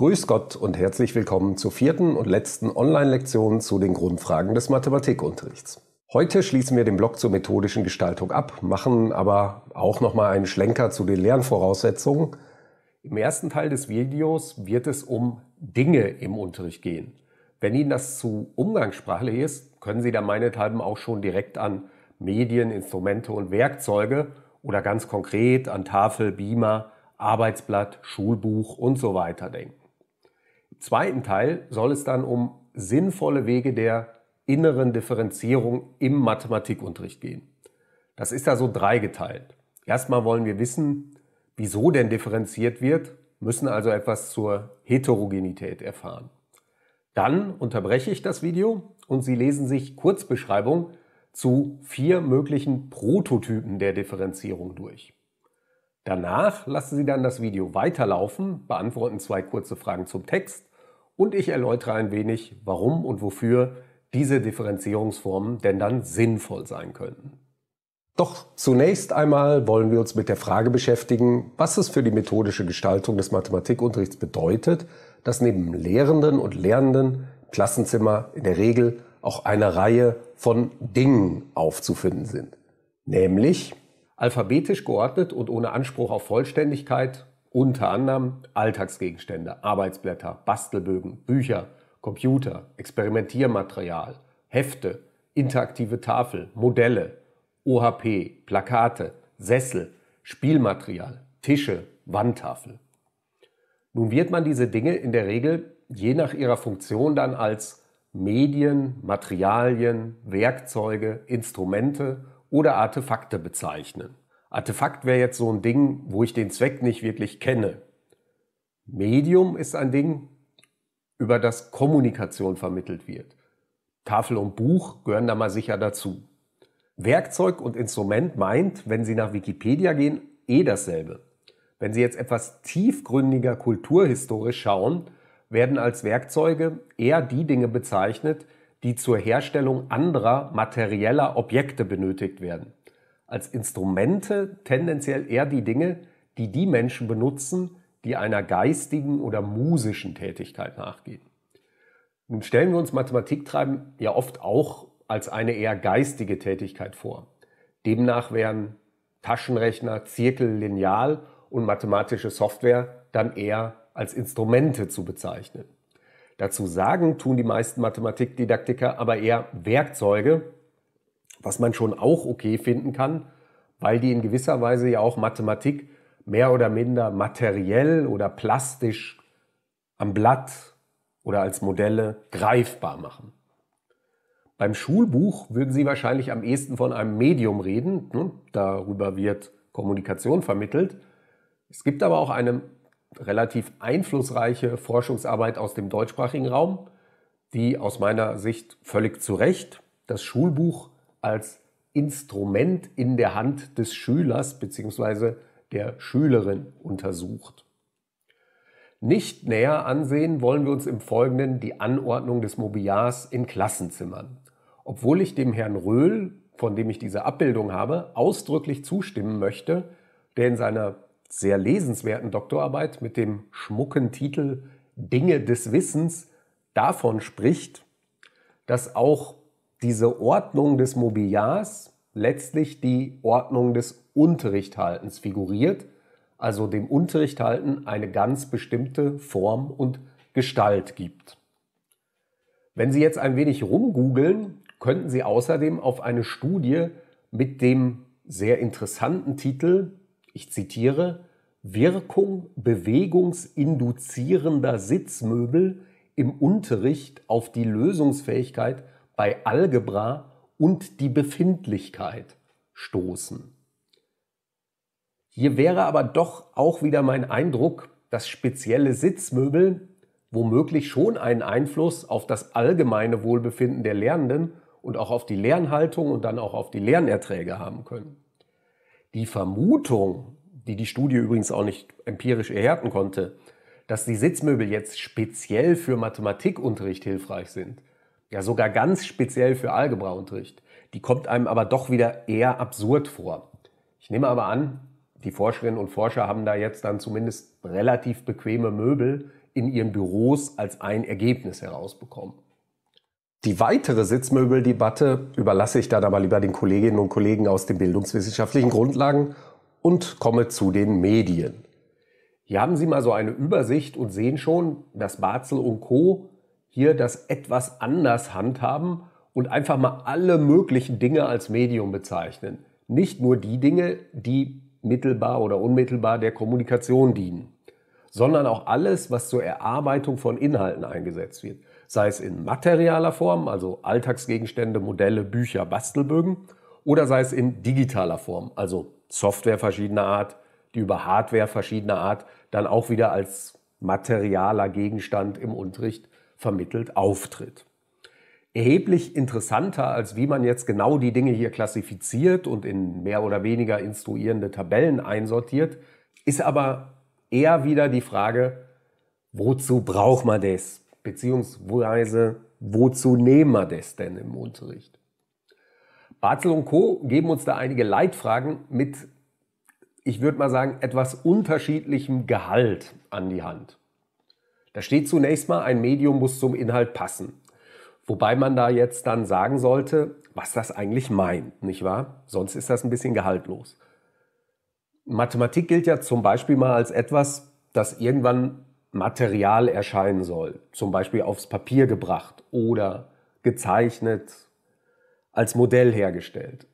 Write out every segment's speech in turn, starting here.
Grüß Gott und herzlich willkommen zur vierten und letzten Online-Lektion zu den Grundfragen des Mathematikunterrichts. Heute schließen wir den Block zur methodischen Gestaltung ab, machen aber auch noch mal einen Schlenker zu den Lernvoraussetzungen. Im ersten Teil des Videos wird es um Dinge im Unterricht gehen. Wenn Ihnen das zu umgangssprachlich ist, können Sie da meinethalben auch schon direkt an Medien, Instrumente und Werkzeuge oder ganz konkret an Tafel, Beamer, Arbeitsblatt, Schulbuch und so weiter denken zweiten Teil soll es dann um sinnvolle Wege der inneren Differenzierung im Mathematikunterricht gehen. Das ist da so dreigeteilt. Erstmal wollen wir wissen, wieso denn differenziert wird, müssen also etwas zur Heterogenität erfahren. Dann unterbreche ich das Video und Sie lesen sich Kurzbeschreibung zu vier möglichen Prototypen der Differenzierung durch. Danach lassen Sie dann das Video weiterlaufen, beantworten zwei kurze Fragen zum Text und ich erläutere ein wenig, warum und wofür diese Differenzierungsformen denn dann sinnvoll sein könnten. Doch zunächst einmal wollen wir uns mit der Frage beschäftigen, was es für die methodische Gestaltung des Mathematikunterrichts bedeutet, dass neben Lehrenden und Lernenden Klassenzimmer in der Regel auch eine Reihe von Dingen aufzufinden sind. Nämlich alphabetisch geordnet und ohne Anspruch auf Vollständigkeit unter anderem Alltagsgegenstände, Arbeitsblätter, Bastelbögen, Bücher, Computer, Experimentiermaterial, Hefte, interaktive Tafel, Modelle, OHP, Plakate, Sessel, Spielmaterial, Tische, Wandtafel. Nun wird man diese Dinge in der Regel je nach ihrer Funktion dann als Medien, Materialien, Werkzeuge, Instrumente oder Artefakte bezeichnen. Artefakt wäre jetzt so ein Ding, wo ich den Zweck nicht wirklich kenne. Medium ist ein Ding, über das Kommunikation vermittelt wird. Tafel und Buch gehören da mal sicher dazu. Werkzeug und Instrument meint, wenn Sie nach Wikipedia gehen, eh dasselbe. Wenn Sie jetzt etwas tiefgründiger kulturhistorisch schauen, werden als Werkzeuge eher die Dinge bezeichnet, die zur Herstellung anderer materieller Objekte benötigt werden als Instrumente tendenziell eher die Dinge, die die Menschen benutzen, die einer geistigen oder musischen Tätigkeit nachgehen. Nun stellen wir uns Mathematiktreiben ja oft auch als eine eher geistige Tätigkeit vor. Demnach wären Taschenrechner, Zirkel, Lineal und mathematische Software dann eher als Instrumente zu bezeichnen. Dazu sagen tun die meisten Mathematikdidaktiker aber eher Werkzeuge was man schon auch okay finden kann, weil die in gewisser Weise ja auch Mathematik mehr oder minder materiell oder plastisch am Blatt oder als Modelle greifbar machen. Beim Schulbuch würden Sie wahrscheinlich am ehesten von einem Medium reden, ne? darüber wird Kommunikation vermittelt. Es gibt aber auch eine relativ einflussreiche Forschungsarbeit aus dem deutschsprachigen Raum, die aus meiner Sicht völlig zu Recht das Schulbuch als Instrument in der Hand des Schülers bzw. der Schülerin untersucht. Nicht näher ansehen wollen wir uns im Folgenden die Anordnung des Mobiliars in Klassenzimmern. Obwohl ich dem Herrn Röhl, von dem ich diese Abbildung habe, ausdrücklich zustimmen möchte, der in seiner sehr lesenswerten Doktorarbeit mit dem schmucken Titel Dinge des Wissens davon spricht, dass auch diese Ordnung des Mobiliars letztlich die Ordnung des Unterrichthaltens figuriert, also dem Unterrichthalten eine ganz bestimmte Form und Gestalt gibt. Wenn Sie jetzt ein wenig rumgoogeln, könnten Sie außerdem auf eine Studie mit dem sehr interessanten Titel, ich zitiere, Wirkung bewegungsinduzierender Sitzmöbel im Unterricht auf die Lösungsfähigkeit bei Algebra und die Befindlichkeit stoßen. Hier wäre aber doch auch wieder mein Eindruck, dass spezielle Sitzmöbel womöglich schon einen Einfluss auf das allgemeine Wohlbefinden der Lernenden und auch auf die Lernhaltung und dann auch auf die Lernerträge haben können. Die Vermutung, die die Studie übrigens auch nicht empirisch erhärten konnte, dass die Sitzmöbel jetzt speziell für Mathematikunterricht hilfreich sind, ja sogar ganz speziell für Algebraunterricht. die kommt einem aber doch wieder eher absurd vor. Ich nehme aber an, die Forscherinnen und Forscher haben da jetzt dann zumindest relativ bequeme Möbel in ihren Büros als ein Ergebnis herausbekommen. Die weitere Sitzmöbeldebatte überlasse ich dann aber lieber den Kolleginnen und Kollegen aus den bildungswissenschaftlichen Grundlagen und komme zu den Medien. Hier haben Sie mal so eine Übersicht und sehen schon, dass Barzel und Co hier das etwas anders handhaben und einfach mal alle möglichen Dinge als Medium bezeichnen. Nicht nur die Dinge, die mittelbar oder unmittelbar der Kommunikation dienen, sondern auch alles, was zur Erarbeitung von Inhalten eingesetzt wird. Sei es in materialer Form, also Alltagsgegenstände, Modelle, Bücher, Bastelbögen, oder sei es in digitaler Form, also Software verschiedener Art, die über Hardware verschiedener Art dann auch wieder als materialer Gegenstand im Unterricht vermittelt, auftritt. Erheblich interessanter, als wie man jetzt genau die Dinge hier klassifiziert und in mehr oder weniger instruierende Tabellen einsortiert, ist aber eher wieder die Frage, wozu braucht man das? Beziehungsweise, wozu nehmen wir das denn im Unterricht? Barzel und Co. geben uns da einige Leitfragen mit, ich würde mal sagen, etwas unterschiedlichem Gehalt an die Hand. Da steht zunächst mal, ein Medium muss zum Inhalt passen. Wobei man da jetzt dann sagen sollte, was das eigentlich meint, nicht wahr? Sonst ist das ein bisschen gehaltlos. Mathematik gilt ja zum Beispiel mal als etwas, das irgendwann Material erscheinen soll, zum Beispiel aufs Papier gebracht oder gezeichnet, als Modell hergestellt.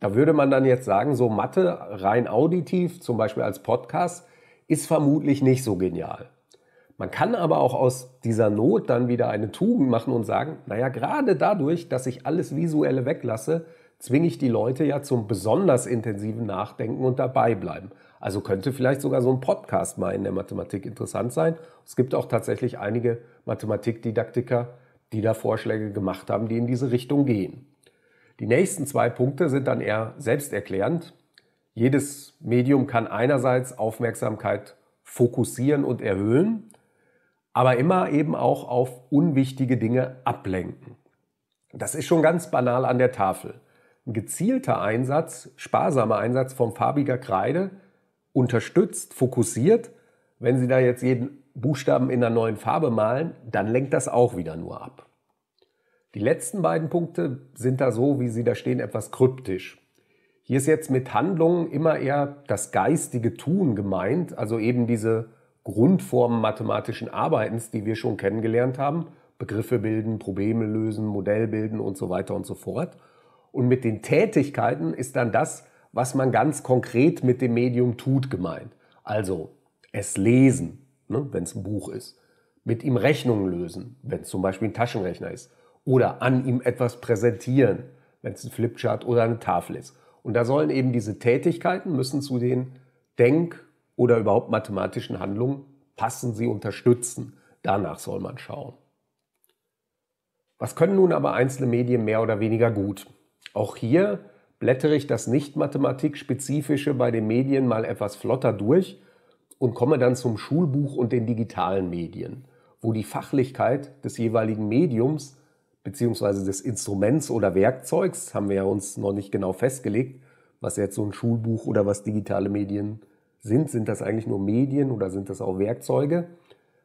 Da würde man dann jetzt sagen, so Mathe rein auditiv, zum Beispiel als Podcast, ist vermutlich nicht so genial. Man kann aber auch aus dieser Not dann wieder eine Tugend machen und sagen, naja, gerade dadurch, dass ich alles Visuelle weglasse, zwinge ich die Leute ja zum besonders intensiven Nachdenken und dabei bleiben. Also könnte vielleicht sogar so ein Podcast mal in der Mathematik interessant sein. Es gibt auch tatsächlich einige Mathematikdidaktiker, die da Vorschläge gemacht haben, die in diese Richtung gehen. Die nächsten zwei Punkte sind dann eher selbsterklärend. Jedes Medium kann einerseits Aufmerksamkeit fokussieren und erhöhen aber immer eben auch auf unwichtige Dinge ablenken. Das ist schon ganz banal an der Tafel. Ein gezielter Einsatz, sparsamer Einsatz von farbiger Kreide, unterstützt, fokussiert. Wenn Sie da jetzt jeden Buchstaben in einer neuen Farbe malen, dann lenkt das auch wieder nur ab. Die letzten beiden Punkte sind da so, wie sie da stehen, etwas kryptisch. Hier ist jetzt mit Handlungen immer eher das geistige Tun gemeint, also eben diese Grundformen mathematischen Arbeitens, die wir schon kennengelernt haben, Begriffe bilden, Probleme lösen, Modell bilden und so weiter und so fort. Und mit den Tätigkeiten ist dann das, was man ganz konkret mit dem Medium tut, gemeint. Also es lesen, ne, wenn es ein Buch ist, mit ihm Rechnungen lösen, wenn es zum Beispiel ein Taschenrechner ist, oder an ihm etwas präsentieren, wenn es ein Flipchart oder eine Tafel ist. Und da sollen eben diese Tätigkeiten müssen zu den Denk- oder überhaupt mathematischen Handlungen passen sie unterstützen. Danach soll man schauen. Was können nun aber einzelne Medien mehr oder weniger gut? Auch hier blättere ich das Nicht-Mathematik-Spezifische bei den Medien mal etwas flotter durch und komme dann zum Schulbuch und den digitalen Medien, wo die Fachlichkeit des jeweiligen Mediums bzw. des Instruments oder Werkzeugs, haben wir ja uns noch nicht genau festgelegt, was jetzt so ein Schulbuch oder was digitale Medien sind, sind. Sind das eigentlich nur Medien oder sind das auch Werkzeuge?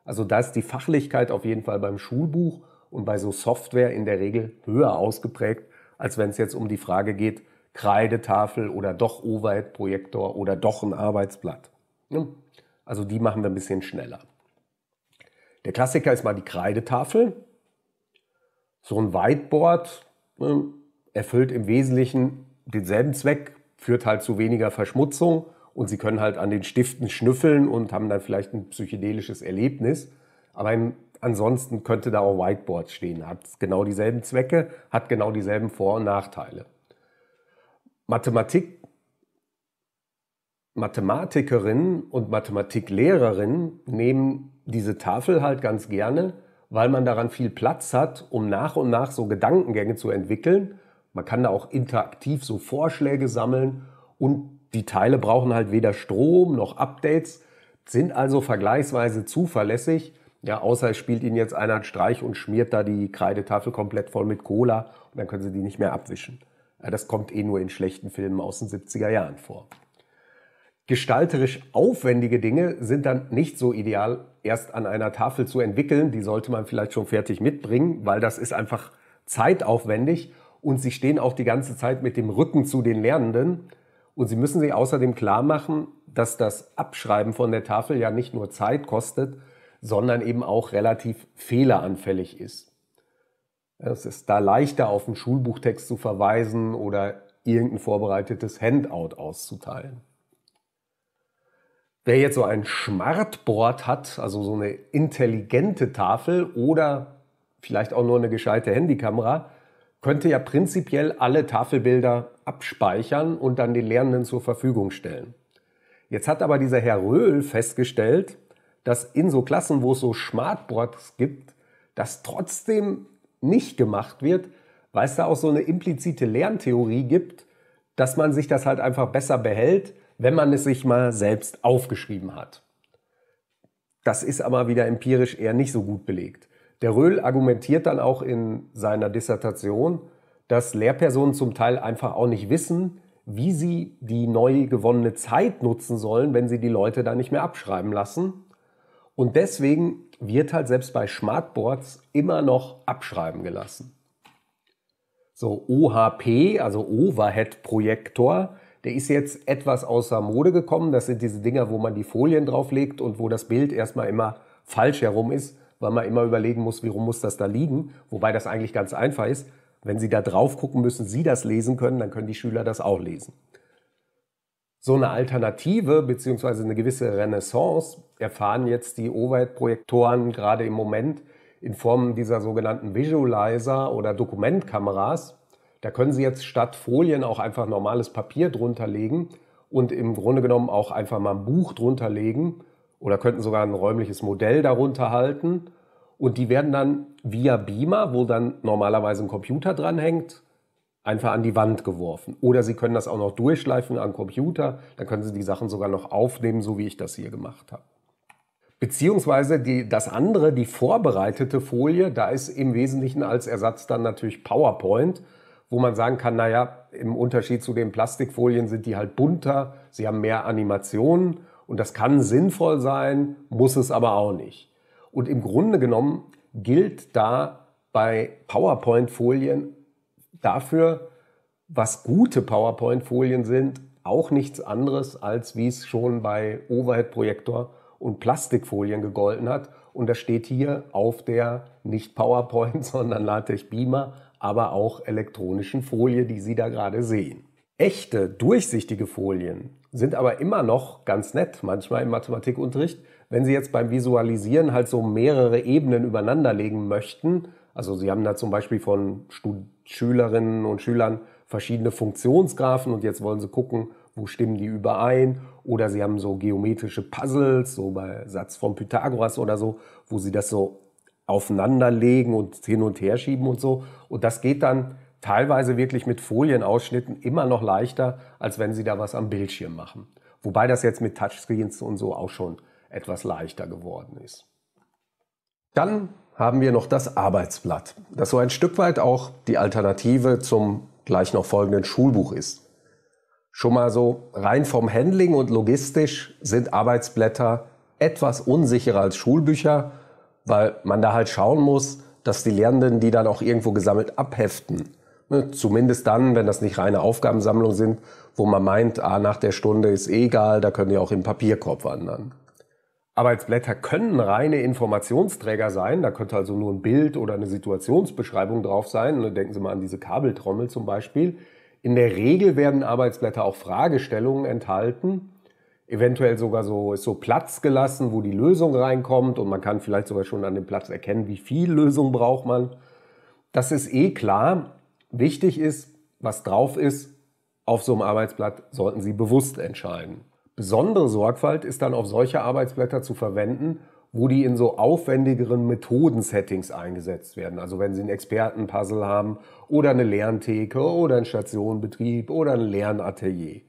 Also da ist die Fachlichkeit auf jeden Fall beim Schulbuch und bei so Software in der Regel höher ausgeprägt, als wenn es jetzt um die Frage geht, Kreidetafel oder doch Overhead Projektor oder doch ein Arbeitsblatt. Hm? Also die machen wir ein bisschen schneller. Der Klassiker ist mal die Kreidetafel. So ein Whiteboard hm, erfüllt im Wesentlichen denselben Zweck, führt halt zu weniger Verschmutzung und sie können halt an den Stiften schnüffeln und haben dann vielleicht ein psychedelisches Erlebnis. Aber ansonsten könnte da auch Whiteboard stehen. Hat genau dieselben Zwecke, hat genau dieselben Vor- und Nachteile. Mathematik, Mathematikerinnen und Mathematiklehrerinnen nehmen diese Tafel halt ganz gerne, weil man daran viel Platz hat, um nach und nach so Gedankengänge zu entwickeln. Man kann da auch interaktiv so Vorschläge sammeln und die Teile brauchen halt weder Strom noch Updates, sind also vergleichsweise zuverlässig. Ja, außer es spielt ihnen jetzt einer einen Streich und schmiert da die Kreidetafel komplett voll mit Cola und dann können sie die nicht mehr abwischen. Ja, das kommt eh nur in schlechten Filmen aus den 70er Jahren vor. Gestalterisch aufwendige Dinge sind dann nicht so ideal, erst an einer Tafel zu entwickeln. Die sollte man vielleicht schon fertig mitbringen, weil das ist einfach zeitaufwendig und sie stehen auch die ganze Zeit mit dem Rücken zu den Lernenden. Und Sie müssen sich außerdem klar machen, dass das Abschreiben von der Tafel ja nicht nur Zeit kostet, sondern eben auch relativ fehleranfällig ist. Es ist da leichter, auf einen Schulbuchtext zu verweisen oder irgendein vorbereitetes Handout auszuteilen. Wer jetzt so ein Smartboard hat, also so eine intelligente Tafel oder vielleicht auch nur eine gescheite Handykamera, könnte ja prinzipiell alle Tafelbilder abspeichern und dann den Lernenden zur Verfügung stellen. Jetzt hat aber dieser Herr Röhl festgestellt, dass in so Klassen, wo es so Smartboards gibt, das trotzdem nicht gemacht wird, weil es da auch so eine implizite Lerntheorie gibt, dass man sich das halt einfach besser behält, wenn man es sich mal selbst aufgeschrieben hat. Das ist aber wieder empirisch eher nicht so gut belegt. Der Röhl argumentiert dann auch in seiner Dissertation, dass Lehrpersonen zum Teil einfach auch nicht wissen, wie sie die neu gewonnene Zeit nutzen sollen, wenn sie die Leute da nicht mehr abschreiben lassen. Und deswegen wird halt selbst bei Smartboards immer noch abschreiben gelassen. So OHP, also Overhead Projektor, der ist jetzt etwas außer Mode gekommen. Das sind diese Dinger, wo man die Folien drauflegt und wo das Bild erstmal immer falsch herum ist, weil man immer überlegen muss, wie rum muss das da liegen, wobei das eigentlich ganz einfach ist. Wenn Sie da drauf gucken, müssen Sie das lesen können, dann können die Schüler das auch lesen. So eine Alternative bzw. eine gewisse Renaissance erfahren jetzt die Overhead-Projektoren gerade im Moment in Form dieser sogenannten Visualizer oder Dokumentkameras. Da können Sie jetzt statt Folien auch einfach normales Papier drunter legen und im Grunde genommen auch einfach mal ein Buch drunter legen oder könnten sogar ein räumliches Modell darunter halten und die werden dann via Beamer, wo dann normalerweise ein Computer dranhängt, einfach an die Wand geworfen. Oder Sie können das auch noch durchschleifen am Computer, dann können Sie die Sachen sogar noch aufnehmen, so wie ich das hier gemacht habe. Beziehungsweise die, das andere, die vorbereitete Folie, da ist im Wesentlichen als Ersatz dann natürlich PowerPoint, wo man sagen kann, naja, im Unterschied zu den Plastikfolien sind die halt bunter, sie haben mehr Animationen und das kann sinnvoll sein, muss es aber auch nicht. Und im Grunde genommen gilt da bei PowerPoint-Folien dafür, was gute PowerPoint-Folien sind, auch nichts anderes, als wie es schon bei Overhead-Projektor und Plastikfolien gegolten hat. Und das steht hier auf der nicht PowerPoint, sondern LaTeX Beamer, aber auch elektronischen Folie, die Sie da gerade sehen. Echte, durchsichtige Folien sind aber immer noch ganz nett, manchmal im Mathematikunterricht, wenn Sie jetzt beim Visualisieren halt so mehrere Ebenen übereinander legen möchten, also Sie haben da zum Beispiel von Stud Schülerinnen und Schülern verschiedene Funktionsgraphen und jetzt wollen Sie gucken, wo stimmen die überein? Oder Sie haben so geometrische Puzzles, so bei Satz von Pythagoras oder so, wo Sie das so aufeinanderlegen und hin und her schieben und so. Und das geht dann teilweise wirklich mit Folienausschnitten immer noch leichter, als wenn Sie da was am Bildschirm machen. Wobei das jetzt mit Touchscreens und so auch schon etwas leichter geworden ist. Dann haben wir noch das Arbeitsblatt, das so ein Stück weit auch die Alternative zum gleich noch folgenden Schulbuch ist. Schon mal so rein vom Handling und logistisch sind Arbeitsblätter etwas unsicherer als Schulbücher, weil man da halt schauen muss, dass die Lernenden die dann auch irgendwo gesammelt abheften. Ne, zumindest dann, wenn das nicht reine Aufgabensammlungen sind, wo man meint, ah, nach der Stunde ist eh egal, da können die auch im Papierkorb wandern. Arbeitsblätter können reine Informationsträger sein. Da könnte also nur ein Bild oder eine Situationsbeschreibung drauf sein. Denken Sie mal an diese Kabeltrommel zum Beispiel. In der Regel werden Arbeitsblätter auch Fragestellungen enthalten. Eventuell sogar so ist so Platz gelassen, wo die Lösung reinkommt und man kann vielleicht sogar schon an dem Platz erkennen, wie viel Lösung braucht man. Das ist eh klar. Wichtig ist, was drauf ist, auf so einem Arbeitsblatt sollten Sie bewusst entscheiden. Besondere Sorgfalt ist dann auf solche Arbeitsblätter zu verwenden, wo die in so aufwendigeren Methoden-Settings eingesetzt werden. Also wenn Sie einen Expertenpuzzle haben oder eine Lerntheke oder einen Stationenbetrieb oder ein Lernatelier.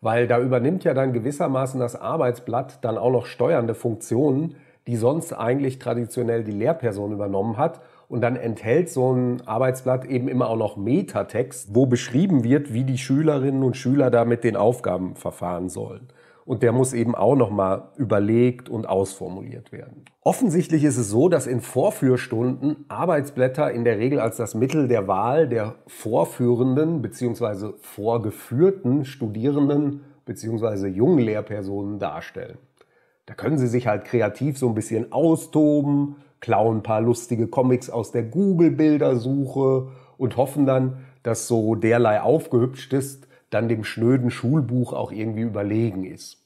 Weil da übernimmt ja dann gewissermaßen das Arbeitsblatt dann auch noch steuernde Funktionen, die sonst eigentlich traditionell die Lehrperson übernommen hat. Und dann enthält so ein Arbeitsblatt eben immer auch noch Metatext, wo beschrieben wird, wie die Schülerinnen und Schüler da mit den Aufgaben verfahren sollen und der muss eben auch nochmal überlegt und ausformuliert werden. Offensichtlich ist es so, dass in Vorführstunden Arbeitsblätter in der Regel als das Mittel der Wahl der vorführenden bzw. vorgeführten Studierenden bzw. jungen Lehrpersonen darstellen. Da können sie sich halt kreativ so ein bisschen austoben, klauen ein paar lustige Comics aus der Google-Bildersuche und hoffen dann, dass so derlei aufgehübscht ist, dann dem schnöden Schulbuch auch irgendwie überlegen ist.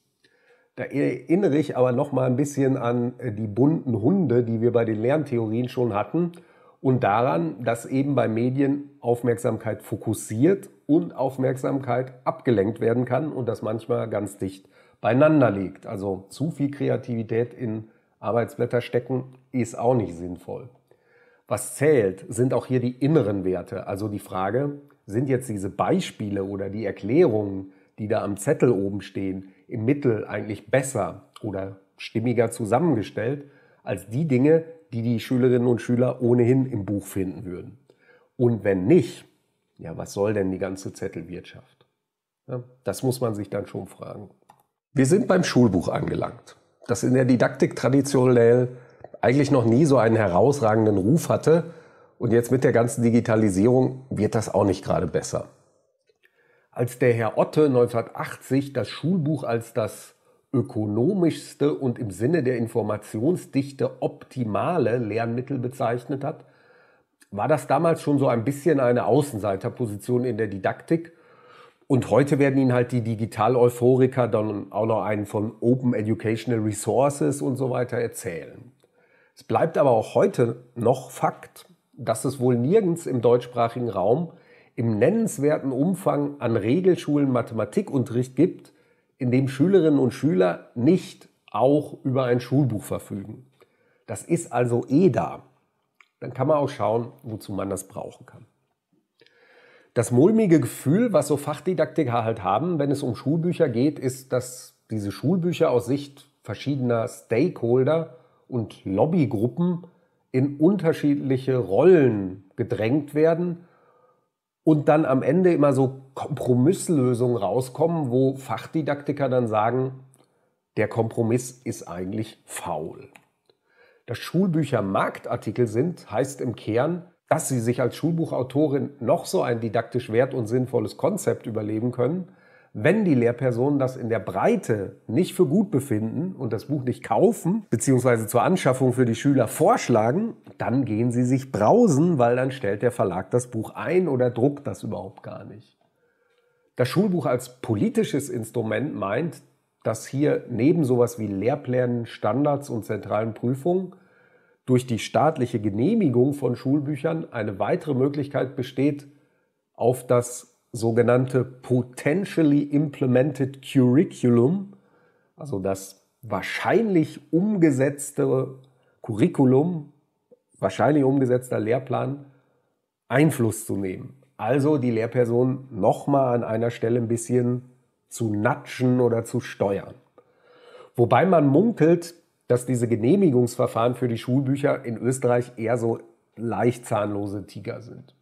Da erinnere ich aber noch mal ein bisschen an äh, die bunten Hunde, die wir bei den Lerntheorien schon hatten und daran, dass eben bei Medien Aufmerksamkeit fokussiert und Aufmerksamkeit abgelenkt werden kann und das manchmal ganz dicht beieinander liegt. Also zu viel Kreativität in Arbeitsblätter stecken ist auch nicht sinnvoll. Was zählt, sind auch hier die inneren Werte, also die Frage, sind jetzt diese Beispiele oder die Erklärungen, die da am Zettel oben stehen, im Mittel eigentlich besser oder stimmiger zusammengestellt als die Dinge, die die Schülerinnen und Schüler ohnehin im Buch finden würden. Und wenn nicht, ja, was soll denn die ganze Zettelwirtschaft? Ja, das muss man sich dann schon fragen. Wir sind beim Schulbuch angelangt, das in der Didaktik traditionell eigentlich noch nie so einen herausragenden Ruf hatte, und jetzt mit der ganzen Digitalisierung wird das auch nicht gerade besser. Als der Herr Otte 1980 das Schulbuch als das ökonomischste und im Sinne der Informationsdichte optimale Lernmittel bezeichnet hat, war das damals schon so ein bisschen eine Außenseiterposition in der Didaktik. Und heute werden Ihnen halt die Digital-Euphoriker dann auch noch einen von Open Educational Resources und so weiter erzählen. Es bleibt aber auch heute noch Fakt, dass es wohl nirgends im deutschsprachigen Raum im nennenswerten Umfang an Regelschulen Mathematikunterricht gibt, in dem Schülerinnen und Schüler nicht auch über ein Schulbuch verfügen. Das ist also eh da. Dann kann man auch schauen, wozu man das brauchen kann. Das mulmige Gefühl, was so Fachdidaktiker halt haben, wenn es um Schulbücher geht, ist, dass diese Schulbücher aus Sicht verschiedener Stakeholder und Lobbygruppen in unterschiedliche Rollen gedrängt werden und dann am Ende immer so Kompromisslösungen rauskommen, wo Fachdidaktiker dann sagen, der Kompromiss ist eigentlich faul. Dass Schulbücher Marktartikel sind, heißt im Kern, dass sie sich als Schulbuchautorin noch so ein didaktisch wert und sinnvolles Konzept überleben können, wenn die Lehrpersonen das in der Breite nicht für gut befinden und das Buch nicht kaufen, beziehungsweise zur Anschaffung für die Schüler vorschlagen, dann gehen sie sich brausen, weil dann stellt der Verlag das Buch ein oder druckt das überhaupt gar nicht. Das Schulbuch als politisches Instrument meint, dass hier neben sowas wie Lehrplänen, Standards und zentralen Prüfungen durch die staatliche Genehmigung von Schulbüchern eine weitere Möglichkeit besteht, auf das sogenannte Potentially Implemented Curriculum, also das wahrscheinlich umgesetzte Curriculum, wahrscheinlich umgesetzter Lehrplan, Einfluss zu nehmen. Also die Lehrperson nochmal an einer Stelle ein bisschen zu natschen oder zu steuern. Wobei man munkelt, dass diese Genehmigungsverfahren für die Schulbücher in Österreich eher so leicht zahnlose Tiger sind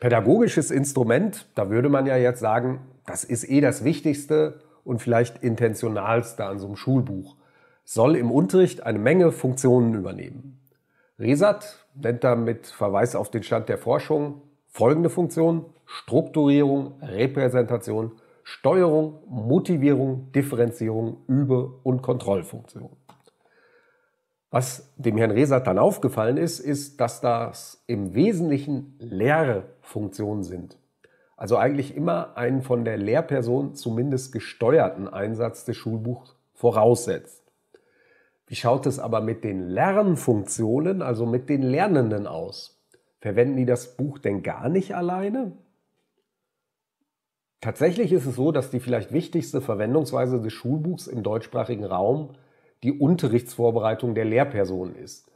pädagogisches Instrument, da würde man ja jetzt sagen, das ist eh das Wichtigste und vielleicht intentionalste an so einem Schulbuch, soll im Unterricht eine Menge Funktionen übernehmen. Resat nennt da mit Verweis auf den Stand der Forschung folgende Funktionen: Strukturierung, Repräsentation, Steuerung, Motivierung, Differenzierung, Übe- und Kontrollfunktion. Was dem Herrn Resat dann aufgefallen ist, ist, dass das im Wesentlichen leere Funktionen sind. Also eigentlich immer einen von der Lehrperson zumindest gesteuerten Einsatz des Schulbuchs voraussetzt. Wie schaut es aber mit den Lernfunktionen, also mit den Lernenden aus? Verwenden die das Buch denn gar nicht alleine? Tatsächlich ist es so, dass die vielleicht wichtigste Verwendungsweise des Schulbuchs im deutschsprachigen Raum die Unterrichtsvorbereitung der Lehrperson ist,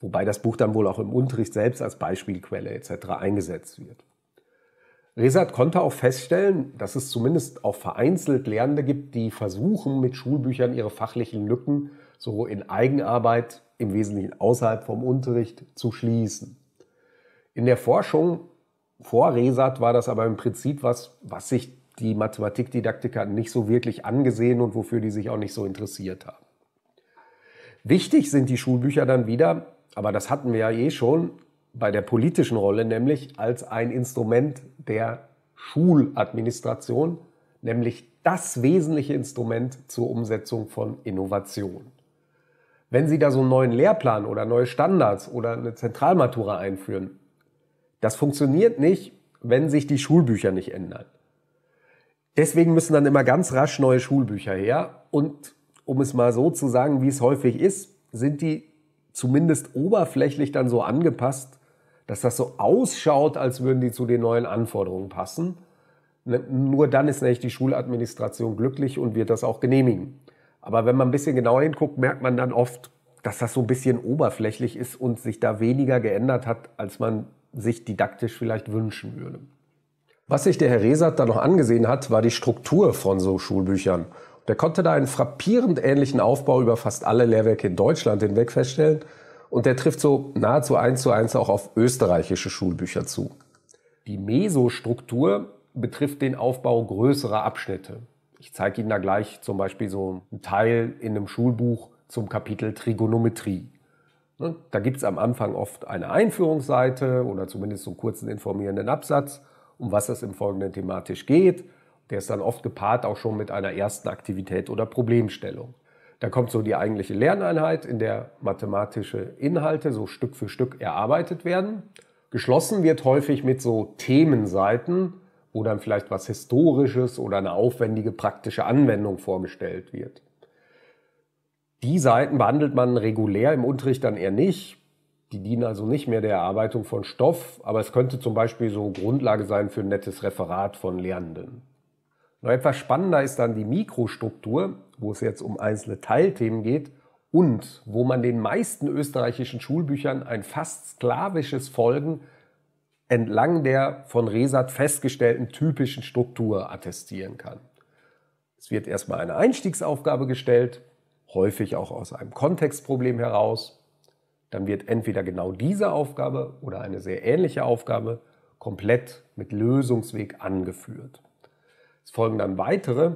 wobei das Buch dann wohl auch im Unterricht selbst als Beispielquelle etc. eingesetzt wird. Resat konnte auch feststellen, dass es zumindest auch vereinzelt Lernende gibt, die versuchen, mit Schulbüchern ihre fachlichen Lücken so in Eigenarbeit, im Wesentlichen außerhalb vom Unterricht, zu schließen. In der Forschung vor Resat war das aber im Prinzip was, was sich die Mathematikdidaktiker nicht so wirklich angesehen und wofür die sich auch nicht so interessiert haben. Wichtig sind die Schulbücher dann wieder, aber das hatten wir ja eh schon bei der politischen Rolle, nämlich als ein Instrument der Schuladministration, nämlich das wesentliche Instrument zur Umsetzung von Innovation. Wenn Sie da so einen neuen Lehrplan oder neue Standards oder eine Zentralmatura einführen, das funktioniert nicht, wenn sich die Schulbücher nicht ändern. Deswegen müssen dann immer ganz rasch neue Schulbücher her und um es mal so zu sagen, wie es häufig ist, sind die zumindest oberflächlich dann so angepasst, dass das so ausschaut, als würden die zu den neuen Anforderungen passen. Ne, nur dann ist nämlich die Schuladministration glücklich und wird das auch genehmigen. Aber wenn man ein bisschen genauer hinguckt, merkt man dann oft, dass das so ein bisschen oberflächlich ist und sich da weniger geändert hat, als man sich didaktisch vielleicht wünschen würde. Was sich der Herr Resat da noch angesehen hat, war die Struktur von so Schulbüchern. Der konnte da einen frappierend ähnlichen Aufbau über fast alle Lehrwerke in Deutschland hinweg feststellen und der trifft so nahezu eins zu eins auch auf österreichische Schulbücher zu. Die Mesostruktur betrifft den Aufbau größerer Abschnitte. Ich zeige Ihnen da gleich zum Beispiel so einen Teil in einem Schulbuch zum Kapitel Trigonometrie. Ne, da gibt es am Anfang oft eine Einführungsseite oder zumindest so einen kurzen informierenden Absatz, um was es im Folgenden thematisch geht. Der ist dann oft gepaart auch schon mit einer ersten Aktivität oder Problemstellung. Da kommt so die eigentliche Lerneinheit, in der mathematische Inhalte so Stück für Stück erarbeitet werden. Geschlossen wird häufig mit so Themenseiten, wo dann vielleicht was Historisches oder eine aufwendige praktische Anwendung vorgestellt wird. Die Seiten behandelt man regulär im Unterricht dann eher nicht. Die dienen also nicht mehr der Erarbeitung von Stoff, aber es könnte zum Beispiel so Grundlage sein für ein nettes Referat von Lernenden. Noch etwas spannender ist dann die Mikrostruktur, wo es jetzt um einzelne Teilthemen geht und wo man den meisten österreichischen Schulbüchern ein fast sklavisches Folgen entlang der von Resat festgestellten typischen Struktur attestieren kann. Es wird erstmal eine Einstiegsaufgabe gestellt, häufig auch aus einem Kontextproblem heraus. Dann wird entweder genau diese Aufgabe oder eine sehr ähnliche Aufgabe komplett mit Lösungsweg angeführt. Es folgen dann weitere,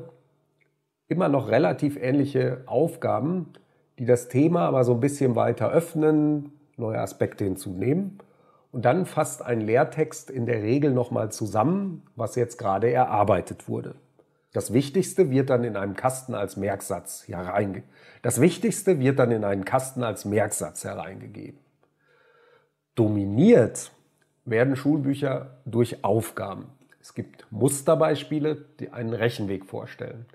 immer noch relativ ähnliche Aufgaben, die das Thema aber so ein bisschen weiter öffnen, neue Aspekte hinzunehmen. Und dann fasst ein Lehrtext in der Regel nochmal zusammen, was jetzt gerade erarbeitet wurde. Das Wichtigste wird dann in einem Kasten als Merksatz hereinge Das Wichtigste wird dann in einen Kasten als Merksatz hereingegeben. Dominiert werden Schulbücher durch Aufgaben. Es gibt Musterbeispiele, die einen Rechenweg vorstellen.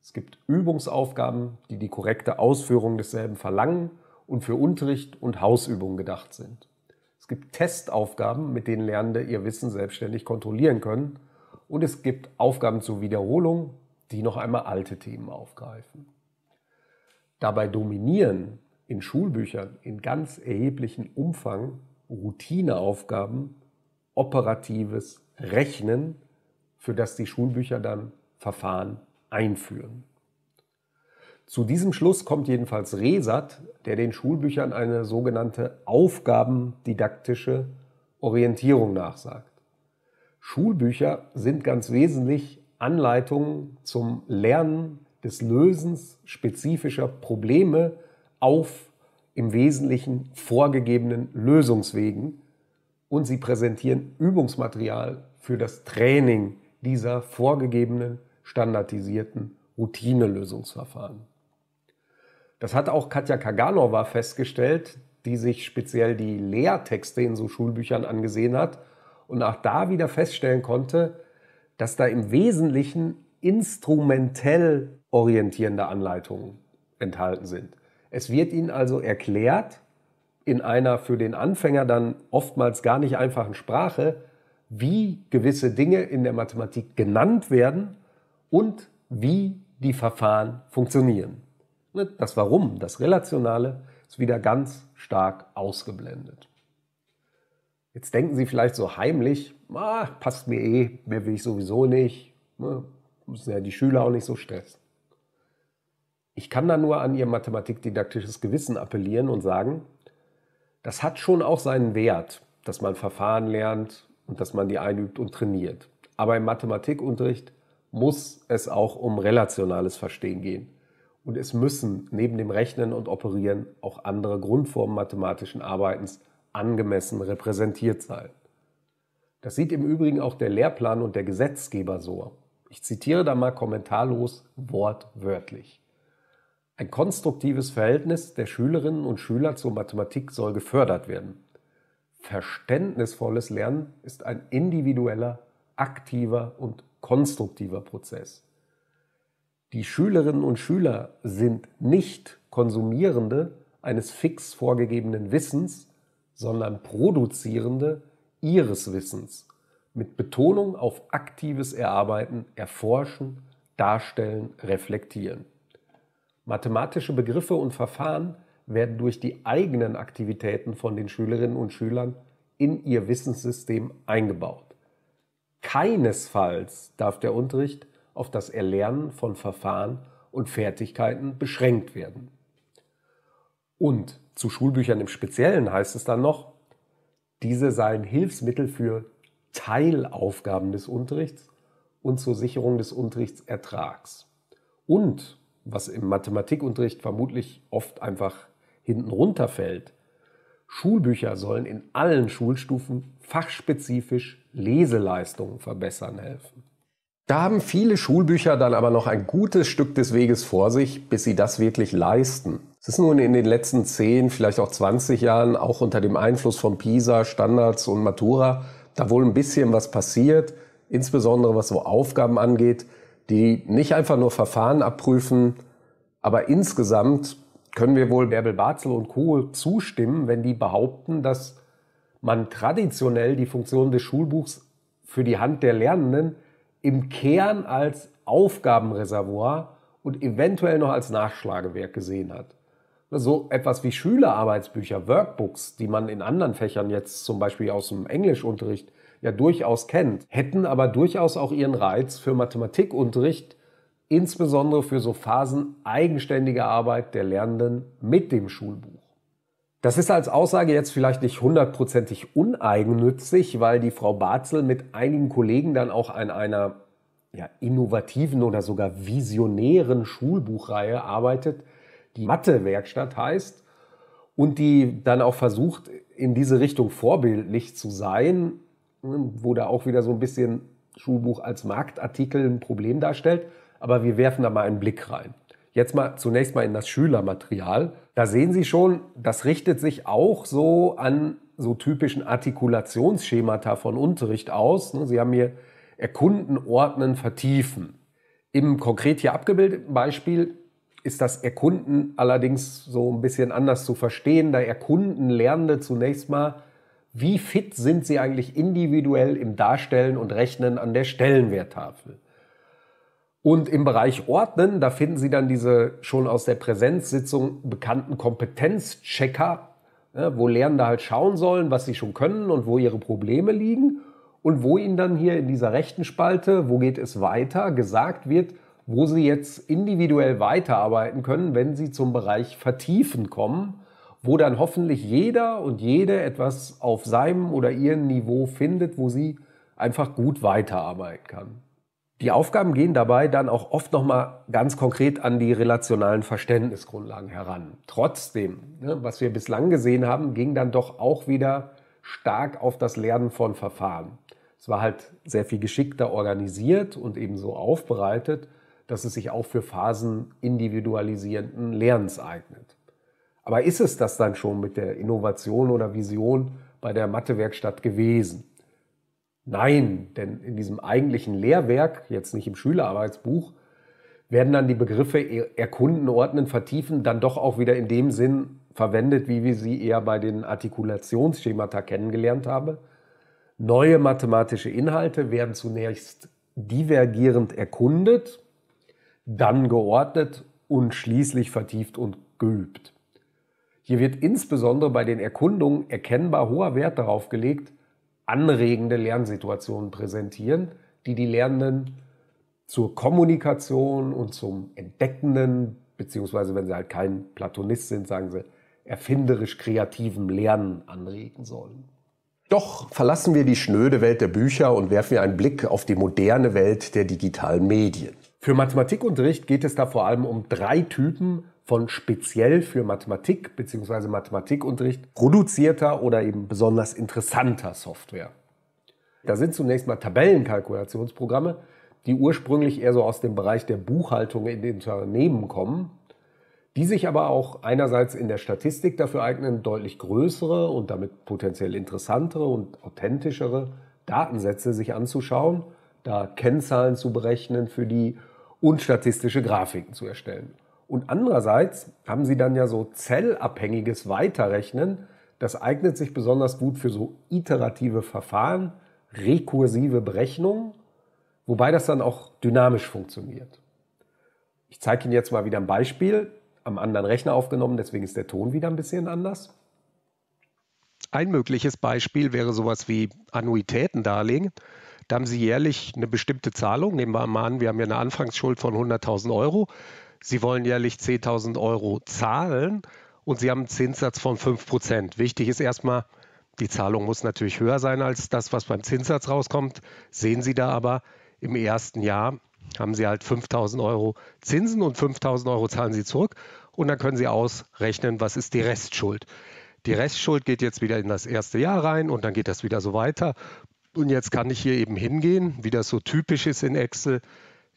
Es gibt Übungsaufgaben, die die korrekte Ausführung desselben verlangen und für Unterricht und Hausübungen gedacht sind. Es gibt Testaufgaben, mit denen Lernende ihr Wissen selbstständig kontrollieren können. Und es gibt Aufgaben zur Wiederholung, die noch einmal alte Themen aufgreifen. Dabei dominieren in Schulbüchern in ganz erheblichem Umfang Routineaufgaben, operatives Rechnen, für das die Schulbücher dann Verfahren einführen. Zu diesem Schluss kommt jedenfalls Resat, der den Schulbüchern eine sogenannte aufgabendidaktische Orientierung nachsagt. Schulbücher sind ganz wesentlich Anleitungen zum Lernen des Lösens spezifischer Probleme auf im Wesentlichen vorgegebenen Lösungswegen, und sie präsentieren Übungsmaterial für das Training dieser vorgegebenen, standardisierten Routinelösungsverfahren. Das hat auch Katja Kaganova festgestellt, die sich speziell die Lehrtexte in so Schulbüchern angesehen hat und auch da wieder feststellen konnte, dass da im Wesentlichen instrumentell orientierende Anleitungen enthalten sind. Es wird Ihnen also erklärt, in einer für den Anfänger dann oftmals gar nicht einfachen Sprache, wie gewisse Dinge in der Mathematik genannt werden und wie die Verfahren funktionieren. Ne, das Warum, das Relationale, ist wieder ganz stark ausgeblendet. Jetzt denken Sie vielleicht so heimlich, ah, passt mir eh, mehr will ich sowieso nicht, ne, müssen ja die Schüler auch nicht so stressen. Ich kann da nur an Ihr mathematikdidaktisches Gewissen appellieren und sagen, das hat schon auch seinen Wert, dass man Verfahren lernt und dass man die einübt und trainiert. Aber im Mathematikunterricht muss es auch um relationales Verstehen gehen. Und es müssen neben dem Rechnen und Operieren auch andere Grundformen mathematischen Arbeitens angemessen repräsentiert sein. Das sieht im Übrigen auch der Lehrplan und der Gesetzgeber so. Ich zitiere da mal kommentarlos wortwörtlich. Ein konstruktives Verhältnis der Schülerinnen und Schüler zur Mathematik soll gefördert werden. Verständnisvolles Lernen ist ein individueller, aktiver und konstruktiver Prozess. Die Schülerinnen und Schüler sind nicht Konsumierende eines fix vorgegebenen Wissens, sondern Produzierende ihres Wissens mit Betonung auf aktives Erarbeiten, Erforschen, Darstellen, Reflektieren. Mathematische Begriffe und Verfahren werden durch die eigenen Aktivitäten von den Schülerinnen und Schülern in ihr Wissenssystem eingebaut. Keinesfalls darf der Unterricht auf das Erlernen von Verfahren und Fertigkeiten beschränkt werden. Und zu Schulbüchern im Speziellen heißt es dann noch, diese seien Hilfsmittel für Teilaufgaben des Unterrichts und zur Sicherung des Unterrichtsertrags. Und was im Mathematikunterricht vermutlich oft einfach hinten runterfällt. Schulbücher sollen in allen Schulstufen fachspezifisch Leseleistungen verbessern helfen. Da haben viele Schulbücher dann aber noch ein gutes Stück des Weges vor sich, bis sie das wirklich leisten. Es ist nun in den letzten 10, vielleicht auch 20 Jahren, auch unter dem Einfluss von PISA, Standards und Matura, da wohl ein bisschen was passiert, insbesondere was so Aufgaben angeht die nicht einfach nur Verfahren abprüfen, aber insgesamt können wir wohl Bärbel Barzel und Co. zustimmen, wenn die behaupten, dass man traditionell die Funktion des Schulbuchs für die Hand der Lernenden im Kern als Aufgabenreservoir und eventuell noch als Nachschlagewerk gesehen hat. So etwas wie Schülerarbeitsbücher, Workbooks, die man in anderen Fächern jetzt zum Beispiel aus dem Englischunterricht ja durchaus kennt, hätten aber durchaus auch ihren Reiz für Mathematikunterricht, insbesondere für so Phasen eigenständiger Arbeit der Lernenden mit dem Schulbuch. Das ist als Aussage jetzt vielleicht nicht hundertprozentig uneigennützig, weil die Frau Barzel mit einigen Kollegen dann auch an einer ja, innovativen oder sogar visionären Schulbuchreihe arbeitet, die Mathe-Werkstatt heißt und die dann auch versucht, in diese Richtung vorbildlich zu sein, wo da auch wieder so ein bisschen Schulbuch als Marktartikel ein Problem darstellt. Aber wir werfen da mal einen Blick rein. Jetzt mal zunächst mal in das Schülermaterial. Da sehen Sie schon, das richtet sich auch so an so typischen Artikulationsschemata von Unterricht aus. Ne, Sie haben hier erkunden, ordnen, vertiefen. Im konkret hier abgebildeten Beispiel ist das Erkunden allerdings so ein bisschen anders zu verstehen. Da erkunden Lernende zunächst mal wie fit sind sie eigentlich individuell im Darstellen und Rechnen an der Stellenwerttafel. Und im Bereich Ordnen, da finden Sie dann diese schon aus der Präsenzsitzung bekannten Kompetenzchecker, wo Lernende halt schauen sollen, was sie schon können und wo ihre Probleme liegen und wo ihnen dann hier in dieser rechten Spalte, wo geht es weiter, gesagt wird, wo sie jetzt individuell weiterarbeiten können, wenn sie zum Bereich Vertiefen kommen wo dann hoffentlich jeder und jede etwas auf seinem oder ihrem Niveau findet, wo sie einfach gut weiterarbeiten kann. Die Aufgaben gehen dabei dann auch oft nochmal ganz konkret an die relationalen Verständnisgrundlagen heran. Trotzdem, ne, was wir bislang gesehen haben, ging dann doch auch wieder stark auf das Lernen von Verfahren. Es war halt sehr viel geschickter organisiert und eben so aufbereitet, dass es sich auch für Phasen individualisierenden Lernens eignet. Aber ist es das dann schon mit der Innovation oder Vision bei der Mathewerkstatt gewesen? Nein, denn in diesem eigentlichen Lehrwerk, jetzt nicht im Schülerarbeitsbuch, werden dann die Begriffe erkunden, ordnen, vertiefen dann doch auch wieder in dem Sinn verwendet, wie wir sie eher bei den Artikulationsschemata kennengelernt haben. Neue mathematische Inhalte werden zunächst divergierend erkundet, dann geordnet und schließlich vertieft und geübt. Hier wird insbesondere bei den Erkundungen erkennbar hoher Wert darauf gelegt, anregende Lernsituationen präsentieren, die die Lernenden zur Kommunikation und zum entdeckenden, beziehungsweise wenn sie halt kein Platonist sind, sagen sie, erfinderisch kreativem Lernen anregen sollen. Doch verlassen wir die schnöde Welt der Bücher und werfen wir einen Blick auf die moderne Welt der digitalen Medien. Für Mathematikunterricht geht es da vor allem um drei Typen von speziell für Mathematik bzw. Mathematikunterricht produzierter oder eben besonders interessanter Software. Da sind zunächst mal Tabellenkalkulationsprogramme, die ursprünglich eher so aus dem Bereich der Buchhaltung in den Unternehmen kommen, die sich aber auch einerseits in der Statistik dafür eignen, deutlich größere und damit potenziell interessantere und authentischere Datensätze sich anzuschauen, da Kennzahlen zu berechnen für die und statistische Grafiken zu erstellen. Und andererseits haben Sie dann ja so zellabhängiges Weiterrechnen. Das eignet sich besonders gut für so iterative Verfahren, rekursive Berechnungen, wobei das dann auch dynamisch funktioniert. Ich zeige Ihnen jetzt mal wieder ein Beispiel, am anderen Rechner aufgenommen, deswegen ist der Ton wieder ein bisschen anders. Ein mögliches Beispiel wäre sowas wie Annuitätendarlehen. Da haben Sie jährlich eine bestimmte Zahlung. Nehmen wir mal an, wir haben ja eine Anfangsschuld von 100.000 Euro. Sie wollen jährlich 10.000 Euro zahlen und Sie haben einen Zinssatz von 5 Wichtig ist erstmal, die Zahlung muss natürlich höher sein als das, was beim Zinssatz rauskommt. Sehen Sie da aber, im ersten Jahr haben Sie halt 5000 Euro Zinsen und 5000 Euro zahlen Sie zurück. Und dann können Sie ausrechnen, was ist die Restschuld. Die Restschuld geht jetzt wieder in das erste Jahr rein und dann geht das wieder so weiter. Und jetzt kann ich hier eben hingehen, wie das so typisch ist in Excel,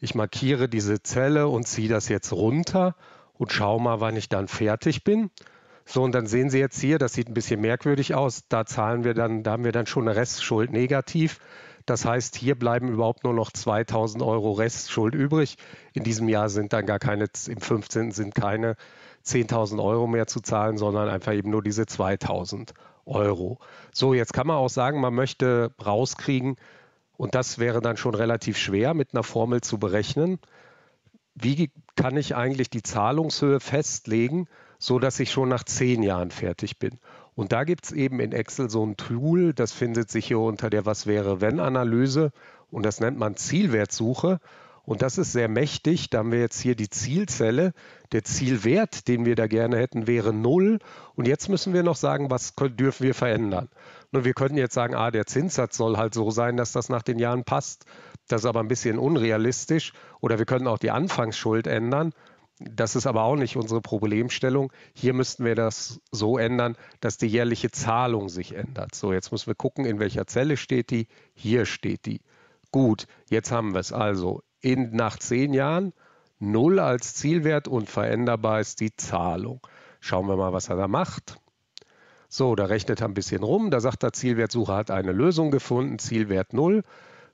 ich markiere diese Zelle und ziehe das jetzt runter und schaue mal, wann ich dann fertig bin. So, und dann sehen Sie jetzt hier, das sieht ein bisschen merkwürdig aus, da zahlen wir dann, da haben wir dann schon eine Restschuld negativ. Das heißt, hier bleiben überhaupt nur noch 2000 Euro Restschuld übrig. In diesem Jahr sind dann gar keine, im 15. sind keine 10.000 Euro mehr zu zahlen, sondern einfach eben nur diese 2000 Euro. So, jetzt kann man auch sagen, man möchte rauskriegen, und das wäre dann schon relativ schwer mit einer Formel zu berechnen. Wie kann ich eigentlich die Zahlungshöhe festlegen, sodass ich schon nach zehn Jahren fertig bin? Und da gibt es eben in Excel so ein Tool, das findet sich hier unter der Was wäre wenn Analyse und das nennt man Zielwertsuche. Und das ist sehr mächtig. Da haben wir jetzt hier die Zielzelle. Der Zielwert, den wir da gerne hätten, wäre 0. Und jetzt müssen wir noch sagen, was dürfen wir verändern. Nur wir könnten jetzt sagen, ah, der Zinssatz soll halt so sein, dass das nach den Jahren passt. Das ist aber ein bisschen unrealistisch. Oder wir könnten auch die Anfangsschuld ändern. Das ist aber auch nicht unsere Problemstellung. Hier müssten wir das so ändern, dass die jährliche Zahlung sich ändert. So, jetzt müssen wir gucken, in welcher Zelle steht die. Hier steht die. Gut, jetzt haben wir es. Also in, nach zehn Jahren null als Zielwert und veränderbar ist die Zahlung. Schauen wir mal, was er da macht. So, da rechnet er ein bisschen rum, da sagt er, Zielwertsuche hat eine Lösung gefunden, Zielwert 0.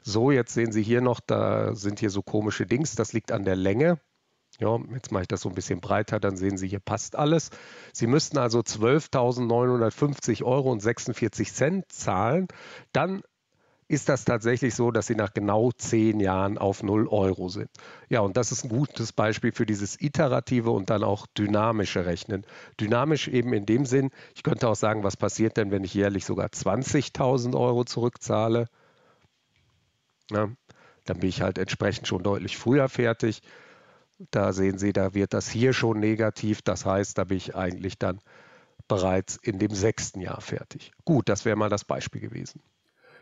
So, jetzt sehen Sie hier noch, da sind hier so komische Dings, das liegt an der Länge. Ja, jetzt mache ich das so ein bisschen breiter, dann sehen Sie, hier passt alles. Sie müssten also 12.950 Euro und 46 Cent zahlen. Dann ist das tatsächlich so, dass sie nach genau zehn Jahren auf 0 Euro sind. Ja, und das ist ein gutes Beispiel für dieses iterative und dann auch dynamische Rechnen. Dynamisch eben in dem Sinn, ich könnte auch sagen, was passiert denn, wenn ich jährlich sogar 20.000 Euro zurückzahle? Na, dann bin ich halt entsprechend schon deutlich früher fertig. Da sehen Sie, da wird das hier schon negativ. Das heißt, da bin ich eigentlich dann bereits in dem sechsten Jahr fertig. Gut, das wäre mal das Beispiel gewesen.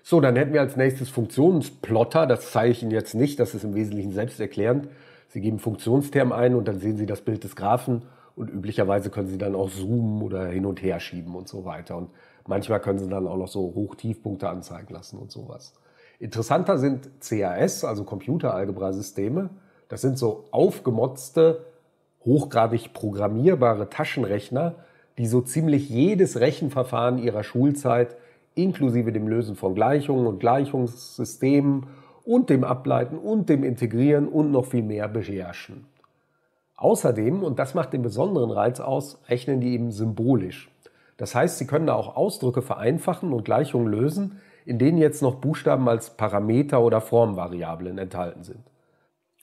So, dann hätten wir als nächstes Funktionsplotter. Das zeige ich Ihnen jetzt nicht, das ist im Wesentlichen selbsterklärend. Sie geben Funktionsterm ein und dann sehen Sie das Bild des Graphen und üblicherweise können Sie dann auch zoomen oder hin und her schieben und so weiter. Und manchmal können Sie dann auch noch so Hochtiefpunkte anzeigen lassen und sowas. Interessanter sind CAS, also Computeralgebra-Systeme. Das sind so aufgemotzte, hochgradig programmierbare Taschenrechner, die so ziemlich jedes Rechenverfahren ihrer Schulzeit inklusive dem Lösen von Gleichungen und Gleichungssystemen und dem Ableiten und dem Integrieren und noch viel mehr beherrschen. Außerdem, und das macht den besonderen Reiz aus, rechnen die eben symbolisch. Das heißt, sie können da auch Ausdrücke vereinfachen und Gleichungen lösen, in denen jetzt noch Buchstaben als Parameter oder Formvariablen enthalten sind.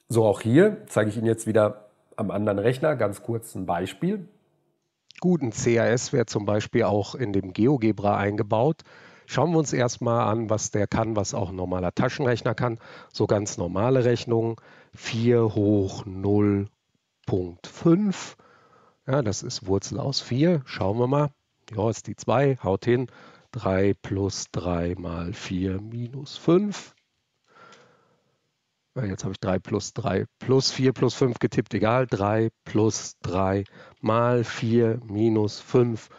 So auch hier zeige ich Ihnen jetzt wieder am anderen Rechner ganz kurz ein Beispiel recht guten cas wäre zum Beispiel auch in dem GeoGebra eingebaut. Schauen wir uns erstmal an, was der kann, was auch ein normaler Taschenrechner kann. So ganz normale Rechnungen. 4 hoch 0,5. Ja, das ist Wurzel aus 4. Schauen wir mal. Ja, ist die 2. Haut hin. 3 plus 3 mal 4 minus 5 jetzt habe ich 3 plus 3 plus 4 plus 5 getippt, egal, 3 plus 3 mal 4 minus 5.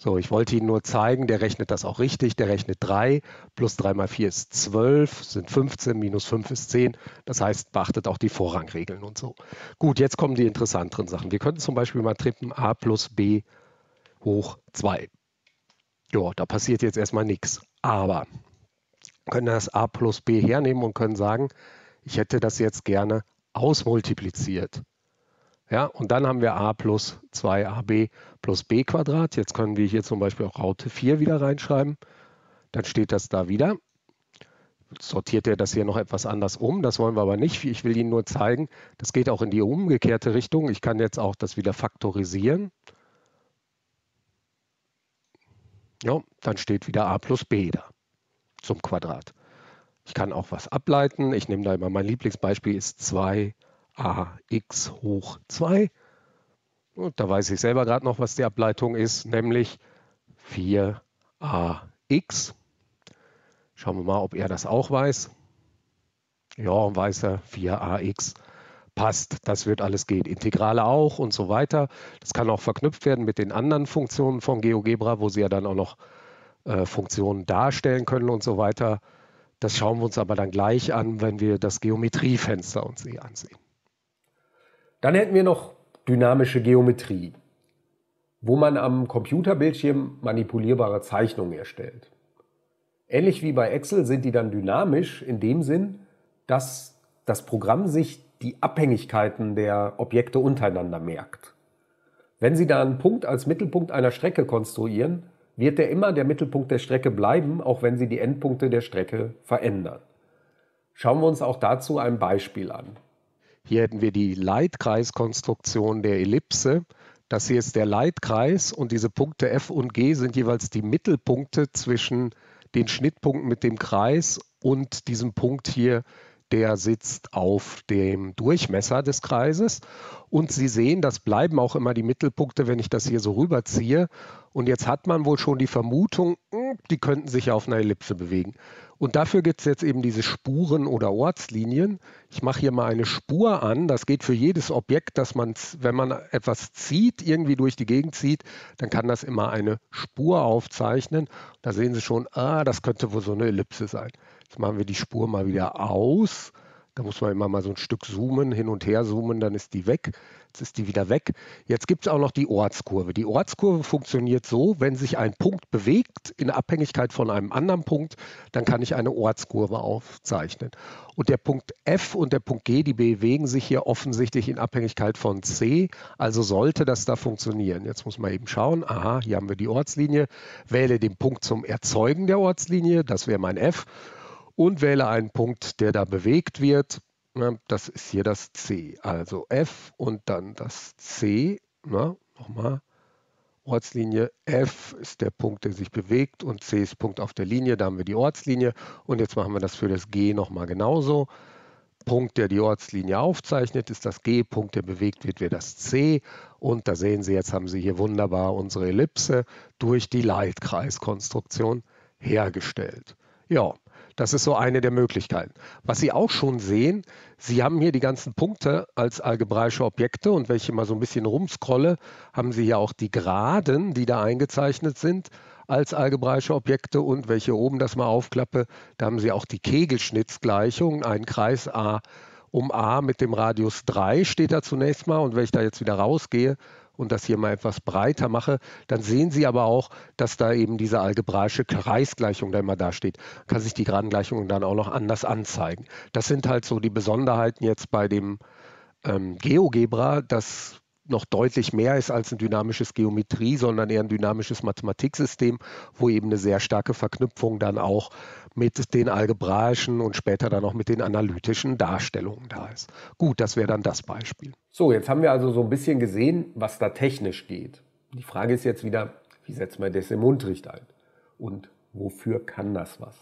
So, ich wollte Ihnen nur zeigen, der rechnet das auch richtig, der rechnet 3, plus 3 mal 4 ist 12, sind 15, minus 5 ist 10. Das heißt, beachtet auch die Vorrangregeln und so. Gut, jetzt kommen die interessanteren Sachen. Wir könnten zum Beispiel mal trippen a plus b hoch 2. Ja, da passiert jetzt erstmal nichts. Aber können das a plus b hernehmen und können sagen, ich hätte das jetzt gerne ausmultipliziert. Ja, und dann haben wir a plus 2ab plus b Quadrat. Jetzt können wir hier zum Beispiel auch Raute 4 wieder reinschreiben. Dann steht das da wieder. Sortiert er das hier noch etwas anders um? Das wollen wir aber nicht. Ich will Ihnen nur zeigen, das geht auch in die umgekehrte Richtung. Ich kann jetzt auch das wieder faktorisieren. Ja, dann steht wieder a plus b da zum Quadrat. Ich kann auch was ableiten. Ich nehme da immer mein Lieblingsbeispiel ist 2ax hoch 2. Und da weiß ich selber gerade noch, was die Ableitung ist, nämlich 4ax. Schauen wir mal, ob er das auch weiß. Ja, weiß er, 4ax passt, das wird alles gehen. Integrale auch und so weiter. Das kann auch verknüpft werden mit den anderen Funktionen von GeoGebra, wo Sie ja dann auch noch äh, Funktionen darstellen können und so weiter. Das schauen wir uns aber dann gleich an, wenn wir das Geometriefenster uns eh ansehen. Dann hätten wir noch dynamische Geometrie, wo man am Computerbildschirm manipulierbare Zeichnungen erstellt. Ähnlich wie bei Excel sind die dann dynamisch in dem Sinn, dass das Programm sich die Abhängigkeiten der Objekte untereinander merkt. Wenn Sie da einen Punkt als Mittelpunkt einer Strecke konstruieren, wird er immer der Mittelpunkt der Strecke bleiben, auch wenn Sie die Endpunkte der Strecke verändern. Schauen wir uns auch dazu ein Beispiel an. Hier hätten wir die Leitkreiskonstruktion der Ellipse. Das hier ist der Leitkreis und diese Punkte F und G sind jeweils die Mittelpunkte zwischen den Schnittpunkten mit dem Kreis und diesem Punkt hier der sitzt auf dem Durchmesser des Kreises. Und Sie sehen, das bleiben auch immer die Mittelpunkte, wenn ich das hier so rüberziehe. Und jetzt hat man wohl schon die Vermutung, hm, die könnten sich auf einer Ellipse bewegen. Und dafür gibt es jetzt eben diese Spuren oder Ortslinien. Ich mache hier mal eine Spur an. Das geht für jedes Objekt, dass man, wenn man etwas zieht, irgendwie durch die Gegend zieht, dann kann das immer eine Spur aufzeichnen. Da sehen Sie schon, ah, das könnte wohl so eine Ellipse sein. Jetzt machen wir die Spur mal wieder aus. Da muss man immer mal so ein Stück zoomen, hin und her zoomen, dann ist die weg. Jetzt ist die wieder weg. Jetzt gibt es auch noch die Ortskurve. Die Ortskurve funktioniert so, wenn sich ein Punkt bewegt in Abhängigkeit von einem anderen Punkt, dann kann ich eine Ortskurve aufzeichnen. Und der Punkt F und der Punkt G, die bewegen sich hier offensichtlich in Abhängigkeit von C. Also sollte das da funktionieren. Jetzt muss man eben schauen. Aha, hier haben wir die Ortslinie. Wähle den Punkt zum Erzeugen der Ortslinie. Das wäre mein F und wähle einen Punkt, der da bewegt wird. Ne, das ist hier das C. Also F und dann das C. Ne, nochmal. Ortslinie F ist der Punkt, der sich bewegt und C ist Punkt auf der Linie. Da haben wir die Ortslinie. Und jetzt machen wir das für das G nochmal genauso. Punkt, der die Ortslinie aufzeichnet, ist das G. Punkt, der bewegt wird, wäre das C. Und da sehen Sie, jetzt haben Sie hier wunderbar unsere Ellipse durch die Leitkreiskonstruktion hergestellt. Ja, das ist so eine der Möglichkeiten. Was Sie auch schon sehen, Sie haben hier die ganzen Punkte als algebraische Objekte und wenn ich mal so ein bisschen rumscrolle, haben Sie hier auch die Geraden, die da eingezeichnet sind als algebraische Objekte und welche oben das mal aufklappe, da haben Sie auch die Kegelschnittsgleichung, ein Kreis A um A mit dem Radius 3 steht da zunächst mal und wenn ich da jetzt wieder rausgehe, und das hier mal etwas breiter mache, dann sehen Sie aber auch, dass da eben diese algebraische Kreisgleichung da immer dasteht. Kann sich die geraden Gleichungen dann auch noch anders anzeigen. Das sind halt so die Besonderheiten jetzt bei dem ähm, GeoGebra, das noch deutlich mehr ist als ein dynamisches Geometrie, sondern eher ein dynamisches Mathematiksystem, wo eben eine sehr starke Verknüpfung dann auch mit den algebraischen und später dann auch mit den analytischen Darstellungen da ist. Gut, das wäre dann das Beispiel. So, jetzt haben wir also so ein bisschen gesehen, was da technisch geht. Die Frage ist jetzt wieder, wie setzt man das im Unterricht ein? Und wofür kann das was?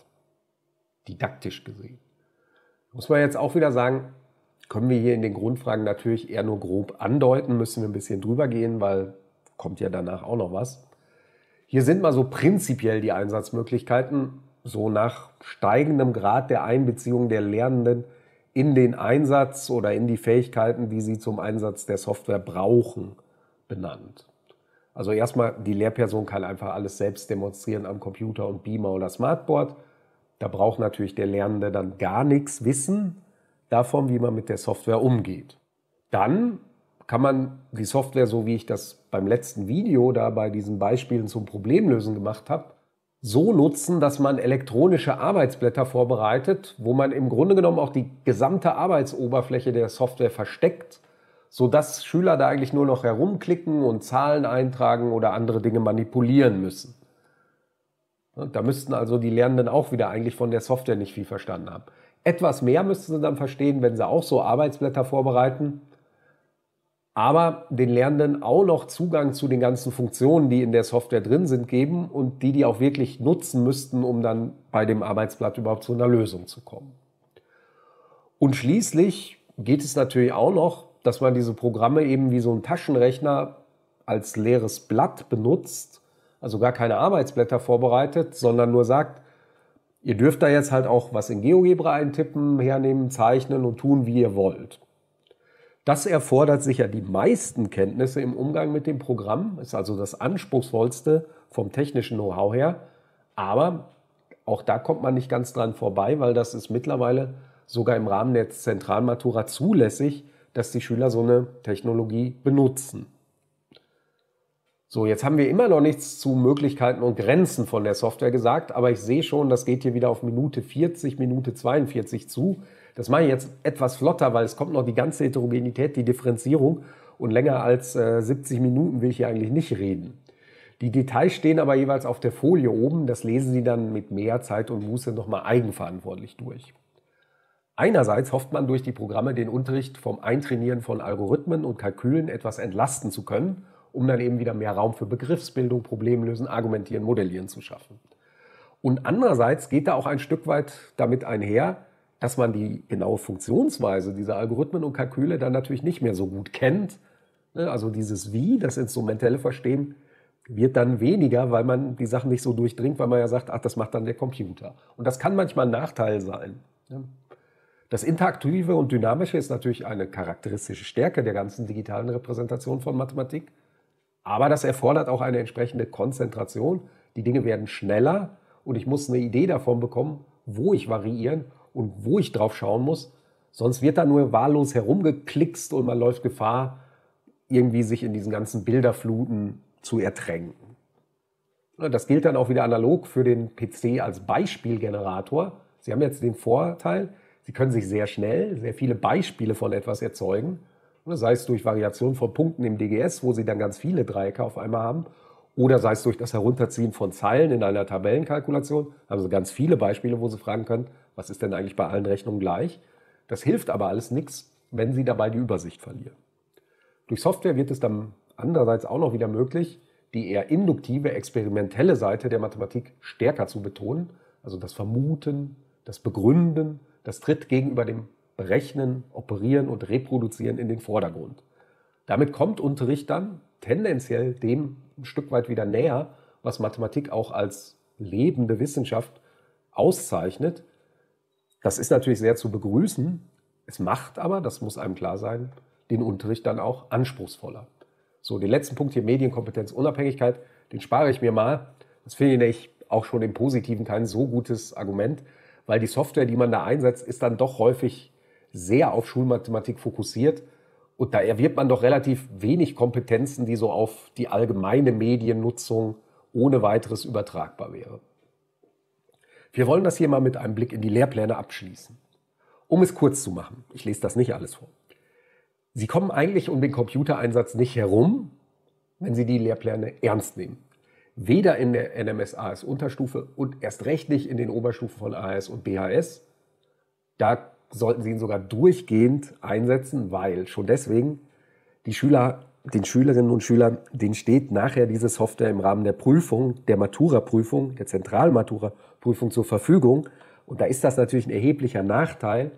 Didaktisch gesehen. Muss man jetzt auch wieder sagen, können wir hier in den Grundfragen natürlich eher nur grob andeuten, müssen wir ein bisschen drüber gehen, weil kommt ja danach auch noch was. Hier sind mal so prinzipiell die Einsatzmöglichkeiten so nach steigendem Grad der Einbeziehung der Lernenden in den Einsatz oder in die Fähigkeiten, die sie zum Einsatz der Software brauchen, benannt. Also erstmal, die Lehrperson kann einfach alles selbst demonstrieren am Computer und Beamer oder Smartboard. Da braucht natürlich der Lernende dann gar nichts wissen davon, wie man mit der Software umgeht. Dann kann man die Software, so wie ich das beim letzten Video da bei diesen Beispielen zum Problemlösen gemacht habe, so nutzen, dass man elektronische Arbeitsblätter vorbereitet, wo man im Grunde genommen auch die gesamte Arbeitsoberfläche der Software versteckt, sodass Schüler da eigentlich nur noch herumklicken und Zahlen eintragen oder andere Dinge manipulieren müssen. Ne, da müssten also die Lernenden auch wieder eigentlich von der Software nicht viel verstanden haben. Etwas mehr müssten sie dann verstehen, wenn sie auch so Arbeitsblätter vorbereiten aber den Lernenden auch noch Zugang zu den ganzen Funktionen, die in der Software drin sind, geben und die die auch wirklich nutzen müssten, um dann bei dem Arbeitsblatt überhaupt zu einer Lösung zu kommen. Und schließlich geht es natürlich auch noch, dass man diese Programme eben wie so ein Taschenrechner als leeres Blatt benutzt, also gar keine Arbeitsblätter vorbereitet, sondern nur sagt, ihr dürft da jetzt halt auch was in GeoGebra eintippen, hernehmen, zeichnen und tun, wie ihr wollt. Das erfordert sicher die meisten Kenntnisse im Umgang mit dem Programm, ist also das anspruchsvollste vom technischen Know-how her. Aber auch da kommt man nicht ganz dran vorbei, weil das ist mittlerweile sogar im Rahmen der Zentralmatura zulässig, dass die Schüler so eine Technologie benutzen. So, jetzt haben wir immer noch nichts zu Möglichkeiten und Grenzen von der Software gesagt, aber ich sehe schon, das geht hier wieder auf Minute 40, Minute 42 zu. Das mache ich jetzt etwas flotter, weil es kommt noch die ganze Heterogenität, die Differenzierung und länger als äh, 70 Minuten will ich hier eigentlich nicht reden. Die Details stehen aber jeweils auf der Folie oben, das lesen Sie dann mit mehr Zeit und Muße nochmal eigenverantwortlich durch. Einerseits hofft man durch die Programme den Unterricht vom Eintrainieren von Algorithmen und Kalkülen etwas entlasten zu können, um dann eben wieder mehr Raum für Begriffsbildung, Problemlösen, Argumentieren, Modellieren zu schaffen. Und andererseits geht da auch ein Stück weit damit einher, dass man die genaue Funktionsweise dieser Algorithmen und Kalküle dann natürlich nicht mehr so gut kennt. Ne, also dieses Wie, das instrumentelle Verstehen, wird dann weniger, weil man die Sachen nicht so durchdringt, weil man ja sagt, ach, das macht dann der Computer. Und das kann manchmal ein Nachteil sein. Ne? Das Interaktive und Dynamische ist natürlich eine charakteristische Stärke der ganzen digitalen Repräsentation von Mathematik. Aber das erfordert auch eine entsprechende Konzentration. Die Dinge werden schneller und ich muss eine Idee davon bekommen, wo ich variieren und wo ich drauf schauen muss. Sonst wird da nur wahllos herumgeklickst und man läuft Gefahr, irgendwie sich in diesen ganzen Bilderfluten zu ertränken. Das gilt dann auch wieder analog für den PC als Beispielgenerator. Sie haben jetzt den Vorteil, Sie können sich sehr schnell sehr viele Beispiele von etwas erzeugen, sei es durch Variation von Punkten im DGS, wo Sie dann ganz viele Dreiecke auf einmal haben, oder sei es durch das Herunterziehen von Zeilen in einer Tabellenkalkulation. Also ganz viele Beispiele, wo Sie fragen können, was ist denn eigentlich bei allen Rechnungen gleich. Das hilft aber alles nichts, wenn Sie dabei die Übersicht verlieren. Durch Software wird es dann andererseits auch noch wieder möglich, die eher induktive, experimentelle Seite der Mathematik stärker zu betonen, also das Vermuten, das Begründen, das tritt gegenüber dem Berechnen, Operieren und Reproduzieren in den Vordergrund. Damit kommt Unterricht dann tendenziell dem ein Stück weit wieder näher, was Mathematik auch als lebende Wissenschaft auszeichnet, das ist natürlich sehr zu begrüßen. Es macht aber, das muss einem klar sein, den Unterricht dann auch anspruchsvoller. So, den letzten Punkt hier, Medienkompetenz, Unabhängigkeit, den spare ich mir mal. Das finde ich auch schon im Positiven kein so gutes Argument, weil die Software, die man da einsetzt, ist dann doch häufig sehr auf Schulmathematik fokussiert. Und da erwirbt man doch relativ wenig Kompetenzen, die so auf die allgemeine Mediennutzung ohne weiteres übertragbar wären. Wir wollen das hier mal mit einem Blick in die Lehrpläne abschließen. Um es kurz zu machen, ich lese das nicht alles vor. Sie kommen eigentlich um den Computereinsatz nicht herum, wenn Sie die Lehrpläne ernst nehmen. Weder in der NMS AS Unterstufe und erst recht nicht in den Oberstufen von AS und BHS. Da sollten Sie ihn sogar durchgehend einsetzen, weil schon deswegen die Schüler den Schülerinnen und Schülern, denen steht nachher diese Software im Rahmen der Prüfung, der Matura-Prüfung, der Zentralmatura-Prüfung zur Verfügung. Und da ist das natürlich ein erheblicher Nachteil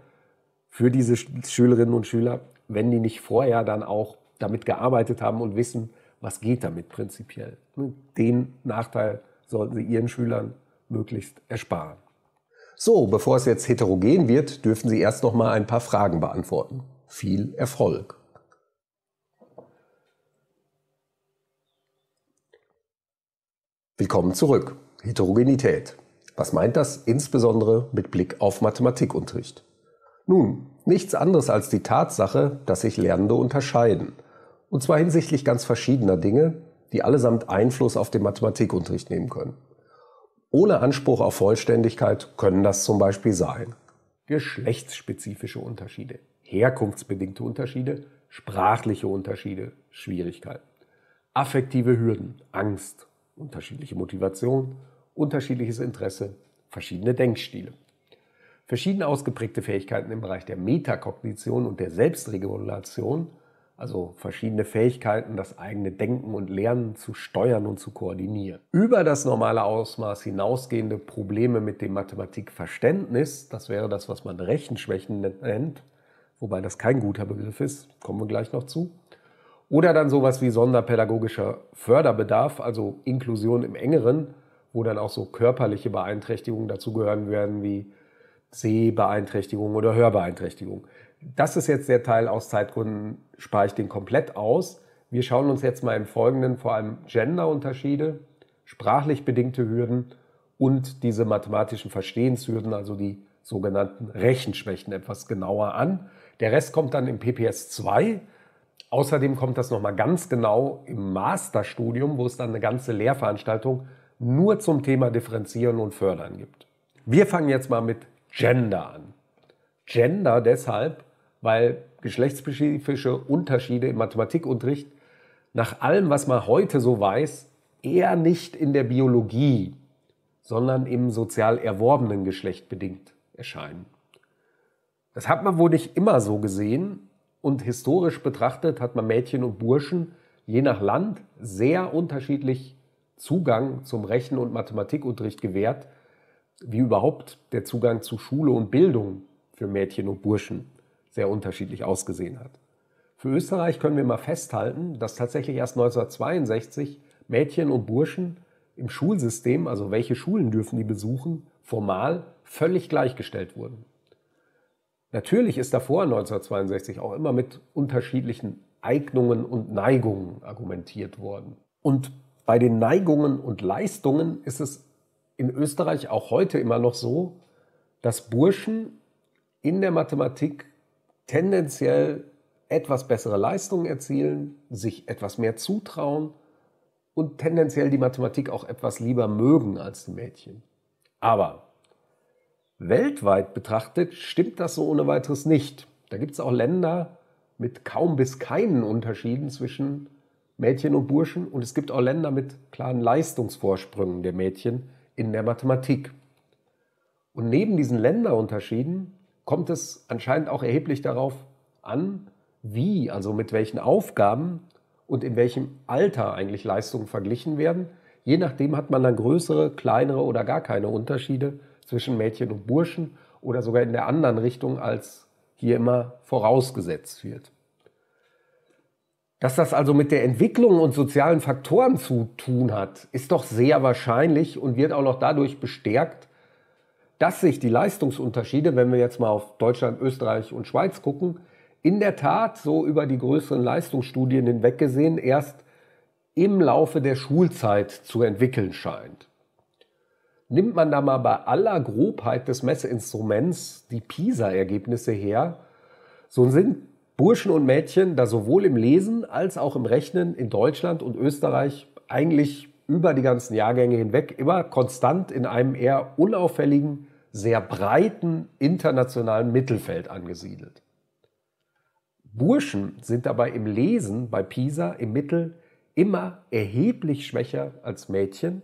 für diese Schülerinnen und Schüler, wenn die nicht vorher dann auch damit gearbeitet haben und wissen, was geht damit prinzipiell. Ne, den Nachteil sollten sie ihren Schülern möglichst ersparen. So, bevor es jetzt heterogen wird, dürfen Sie erst noch mal ein paar Fragen beantworten. Viel Erfolg! Willkommen zurück. Heterogenität. Was meint das insbesondere mit Blick auf Mathematikunterricht? Nun, nichts anderes als die Tatsache, dass sich Lernende unterscheiden. Und zwar hinsichtlich ganz verschiedener Dinge, die allesamt Einfluss auf den Mathematikunterricht nehmen können. Ohne Anspruch auf Vollständigkeit können das zum Beispiel sein. Geschlechtsspezifische Unterschiede, herkunftsbedingte Unterschiede, sprachliche Unterschiede, Schwierigkeiten, affektive Hürden, Angst, unterschiedliche Motivation, unterschiedliches Interesse, verschiedene Denkstile. Verschieden ausgeprägte Fähigkeiten im Bereich der Metakognition und der Selbstregulation, also verschiedene Fähigkeiten, das eigene Denken und Lernen zu steuern und zu koordinieren. Über das normale Ausmaß hinausgehende Probleme mit dem Mathematikverständnis, das wäre das, was man Rechenschwächen nennt, wobei das kein guter Begriff ist, kommen wir gleich noch zu. Oder dann sowas wie sonderpädagogischer Förderbedarf, also Inklusion im engeren, wo dann auch so körperliche Beeinträchtigungen dazugehören werden wie Sehbeeinträchtigung oder Hörbeeinträchtigung. Das ist jetzt der Teil, aus Zeitgründen spare ich den komplett aus. Wir schauen uns jetzt mal im Folgenden vor allem Genderunterschiede, sprachlich bedingte Hürden und diese mathematischen Verstehenshürden, also die sogenannten Rechenschwächen, etwas genauer an. Der Rest kommt dann im PPS 2. Außerdem kommt das nochmal ganz genau im Masterstudium, wo es dann eine ganze Lehrveranstaltung nur zum Thema Differenzieren und Fördern gibt. Wir fangen jetzt mal mit Gender an. Gender deshalb, weil geschlechtsspezifische Unterschiede im Mathematikunterricht nach allem, was man heute so weiß, eher nicht in der Biologie, sondern im sozial erworbenen Geschlecht bedingt erscheinen. Das hat man wohl nicht immer so gesehen, und historisch betrachtet hat man Mädchen und Burschen je nach Land sehr unterschiedlich Zugang zum Rechen- und Mathematikunterricht gewährt, wie überhaupt der Zugang zu Schule und Bildung für Mädchen und Burschen sehr unterschiedlich ausgesehen hat. Für Österreich können wir mal festhalten, dass tatsächlich erst 1962 Mädchen und Burschen im Schulsystem, also welche Schulen dürfen die besuchen, formal völlig gleichgestellt wurden. Natürlich ist davor 1962 auch immer mit unterschiedlichen Eignungen und Neigungen argumentiert worden. Und bei den Neigungen und Leistungen ist es in Österreich auch heute immer noch so, dass Burschen in der Mathematik tendenziell etwas bessere Leistungen erzielen, sich etwas mehr zutrauen und tendenziell die Mathematik auch etwas lieber mögen als die Mädchen. Aber Weltweit betrachtet stimmt das so ohne weiteres nicht. Da gibt es auch Länder mit kaum bis keinen Unterschieden zwischen Mädchen und Burschen und es gibt auch Länder mit klaren Leistungsvorsprüngen der Mädchen in der Mathematik. Und neben diesen Länderunterschieden kommt es anscheinend auch erheblich darauf an, wie, also mit welchen Aufgaben und in welchem Alter eigentlich Leistungen verglichen werden. Je nachdem hat man dann größere, kleinere oder gar keine Unterschiede zwischen Mädchen und Burschen oder sogar in der anderen Richtung, als hier immer vorausgesetzt wird. Dass das also mit der Entwicklung und sozialen Faktoren zu tun hat, ist doch sehr wahrscheinlich und wird auch noch dadurch bestärkt, dass sich die Leistungsunterschiede, wenn wir jetzt mal auf Deutschland, Österreich und Schweiz gucken, in der Tat so über die größeren Leistungsstudien hinweg gesehen erst im Laufe der Schulzeit zu entwickeln scheint nimmt man da mal bei aller Grobheit des Messeinstruments die PISA-Ergebnisse her, so sind Burschen und Mädchen da sowohl im Lesen als auch im Rechnen in Deutschland und Österreich eigentlich über die ganzen Jahrgänge hinweg immer konstant in einem eher unauffälligen, sehr breiten internationalen Mittelfeld angesiedelt. Burschen sind dabei im Lesen bei PISA im Mittel immer erheblich schwächer als Mädchen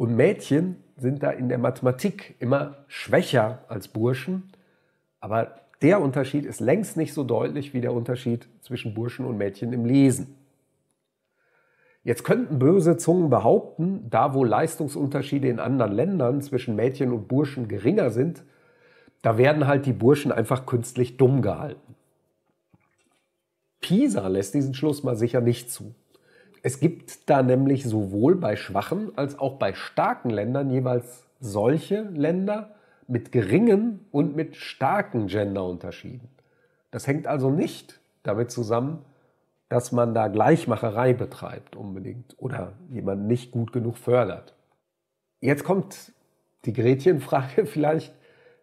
und Mädchen sind da in der Mathematik immer schwächer als Burschen. Aber der Unterschied ist längst nicht so deutlich wie der Unterschied zwischen Burschen und Mädchen im Lesen. Jetzt könnten böse Zungen behaupten, da wo Leistungsunterschiede in anderen Ländern zwischen Mädchen und Burschen geringer sind, da werden halt die Burschen einfach künstlich dumm gehalten. Pisa lässt diesen Schluss mal sicher nicht zu. Es gibt da nämlich sowohl bei schwachen als auch bei starken Ländern jeweils solche Länder mit geringen und mit starken Genderunterschieden. Das hängt also nicht damit zusammen, dass man da Gleichmacherei betreibt unbedingt oder jemanden nicht gut genug fördert. Jetzt kommt die Gretchenfrage vielleicht,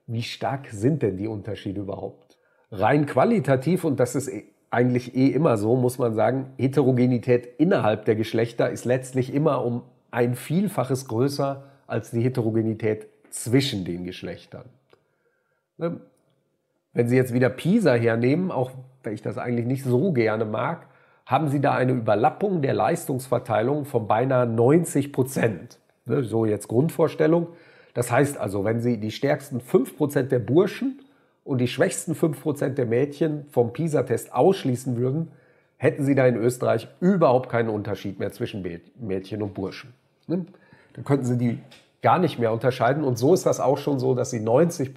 wie stark sind denn die Unterschiede überhaupt? Rein qualitativ, und das ist e- eigentlich eh immer so, muss man sagen, Heterogenität innerhalb der Geschlechter ist letztlich immer um ein Vielfaches größer als die Heterogenität zwischen den Geschlechtern. Ne? Wenn Sie jetzt wieder Pisa hernehmen, auch wenn ich das eigentlich nicht so gerne mag, haben Sie da eine Überlappung der Leistungsverteilung von beinahe 90 Prozent. Ne? So jetzt Grundvorstellung. Das heißt also, wenn Sie die stärksten 5 Prozent der Burschen und die schwächsten 5% der Mädchen vom PISA-Test ausschließen würden, hätten sie da in Österreich überhaupt keinen Unterschied mehr zwischen Mädchen und Burschen. Ne? Dann könnten sie die gar nicht mehr unterscheiden. Und so ist das auch schon so, dass sie 90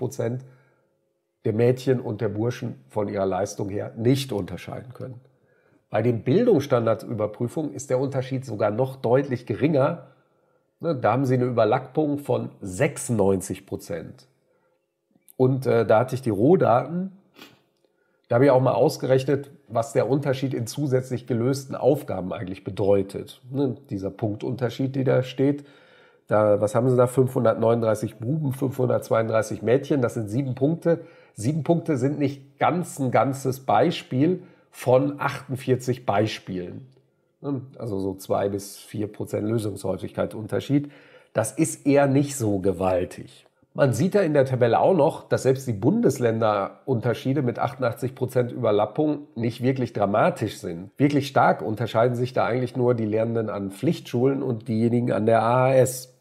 der Mädchen und der Burschen von ihrer Leistung her nicht unterscheiden können. Bei den Bildungsstandardsüberprüfungen ist der Unterschied sogar noch deutlich geringer. Ne? Da haben sie eine Überlackung von 96 Prozent. Und äh, da hatte ich die Rohdaten. Da habe ich auch mal ausgerechnet, was der Unterschied in zusätzlich gelösten Aufgaben eigentlich bedeutet. Ne? Dieser Punktunterschied, der da steht. Da, was haben sie da? 539 Buben, 532 Mädchen. Das sind sieben Punkte. Sieben Punkte sind nicht ganz ein ganzes Beispiel von 48 Beispielen. Ne? Also so zwei bis vier Prozent Lösungshäufigkeit Unterschied. Das ist eher nicht so gewaltig. Man sieht ja in der Tabelle auch noch, dass selbst die Bundesländerunterschiede mit 88% Überlappung nicht wirklich dramatisch sind. Wirklich stark unterscheiden sich da eigentlich nur die Lernenden an Pflichtschulen und diejenigen an der AHS.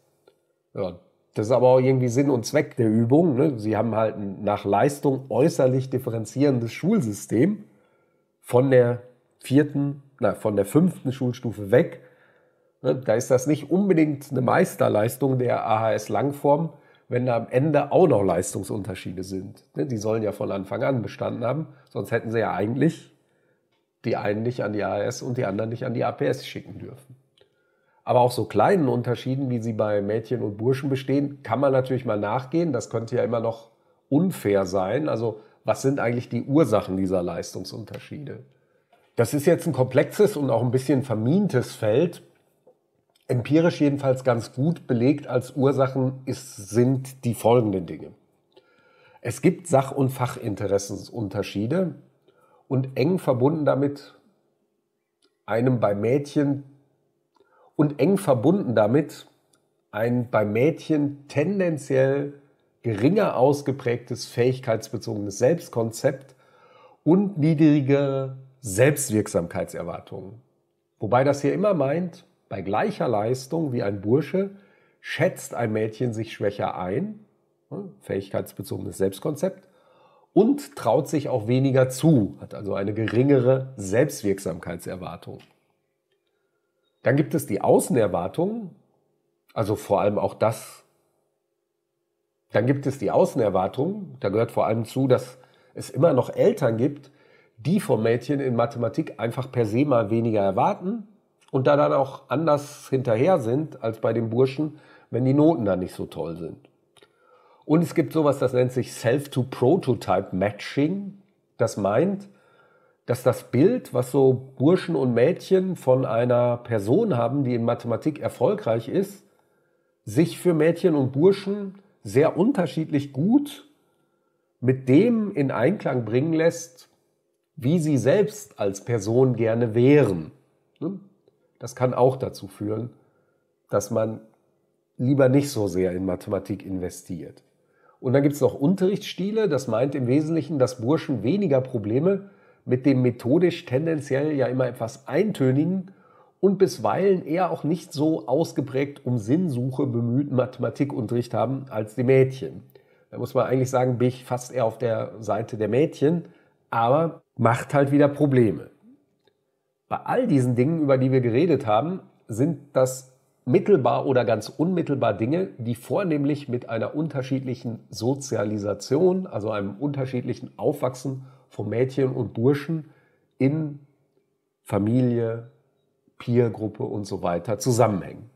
Ja, das ist aber auch irgendwie Sinn und Zweck der Übung. Ne? Sie haben halt ein nach Leistung äußerlich differenzierendes Schulsystem von der vierten, na, von der fünften Schulstufe weg. Ne? Da ist das nicht unbedingt eine Meisterleistung der AHS-Langform, wenn da am Ende auch noch Leistungsunterschiede sind. Ne, die sollen ja von Anfang an bestanden haben, sonst hätten sie ja eigentlich die einen nicht an die AS und die anderen nicht an die APS schicken dürfen. Aber auch so kleinen Unterschieden, wie sie bei Mädchen und Burschen bestehen, kann man natürlich mal nachgehen. Das könnte ja immer noch unfair sein. Also was sind eigentlich die Ursachen dieser Leistungsunterschiede? Das ist jetzt ein komplexes und auch ein bisschen vermintes Feld, empirisch jedenfalls ganz gut belegt als Ursachen ist, sind die folgenden Dinge. Es gibt Sach- und Fachinteressensunterschiede und eng verbunden damit einem bei Mädchen und eng verbunden damit ein bei Mädchen tendenziell geringer ausgeprägtes fähigkeitsbezogenes Selbstkonzept und niedrigere Selbstwirksamkeitserwartungen. Wobei das hier immer meint, bei gleicher Leistung wie ein Bursche schätzt ein Mädchen sich schwächer ein, ne, fähigkeitsbezogenes Selbstkonzept, und traut sich auch weniger zu, hat also eine geringere Selbstwirksamkeitserwartung. Dann gibt es die Außenerwartung, also vor allem auch das. Dann gibt es die Außenerwartung, da gehört vor allem zu, dass es immer noch Eltern gibt, die vom Mädchen in Mathematik einfach per se mal weniger erwarten und da dann auch anders hinterher sind als bei den Burschen, wenn die Noten dann nicht so toll sind. Und es gibt sowas, das nennt sich Self-to-Prototype-Matching. Das meint, dass das Bild, was so Burschen und Mädchen von einer Person haben, die in Mathematik erfolgreich ist, sich für Mädchen und Burschen sehr unterschiedlich gut mit dem in Einklang bringen lässt, wie sie selbst als Person gerne wären. Ne? Das kann auch dazu führen, dass man lieber nicht so sehr in Mathematik investiert. Und dann gibt es noch Unterrichtsstile. Das meint im Wesentlichen, dass Burschen weniger Probleme mit dem methodisch tendenziell ja immer etwas eintönigen und bisweilen eher auch nicht so ausgeprägt um Sinnsuche bemühten Mathematikunterricht haben als die Mädchen. Da muss man eigentlich sagen, bin ich fast eher auf der Seite der Mädchen, aber macht halt wieder Probleme. Bei all diesen Dingen, über die wir geredet haben, sind das mittelbar oder ganz unmittelbar Dinge, die vornehmlich mit einer unterschiedlichen Sozialisation, also einem unterschiedlichen Aufwachsen von Mädchen und Burschen in Familie, Peergruppe und so weiter zusammenhängen.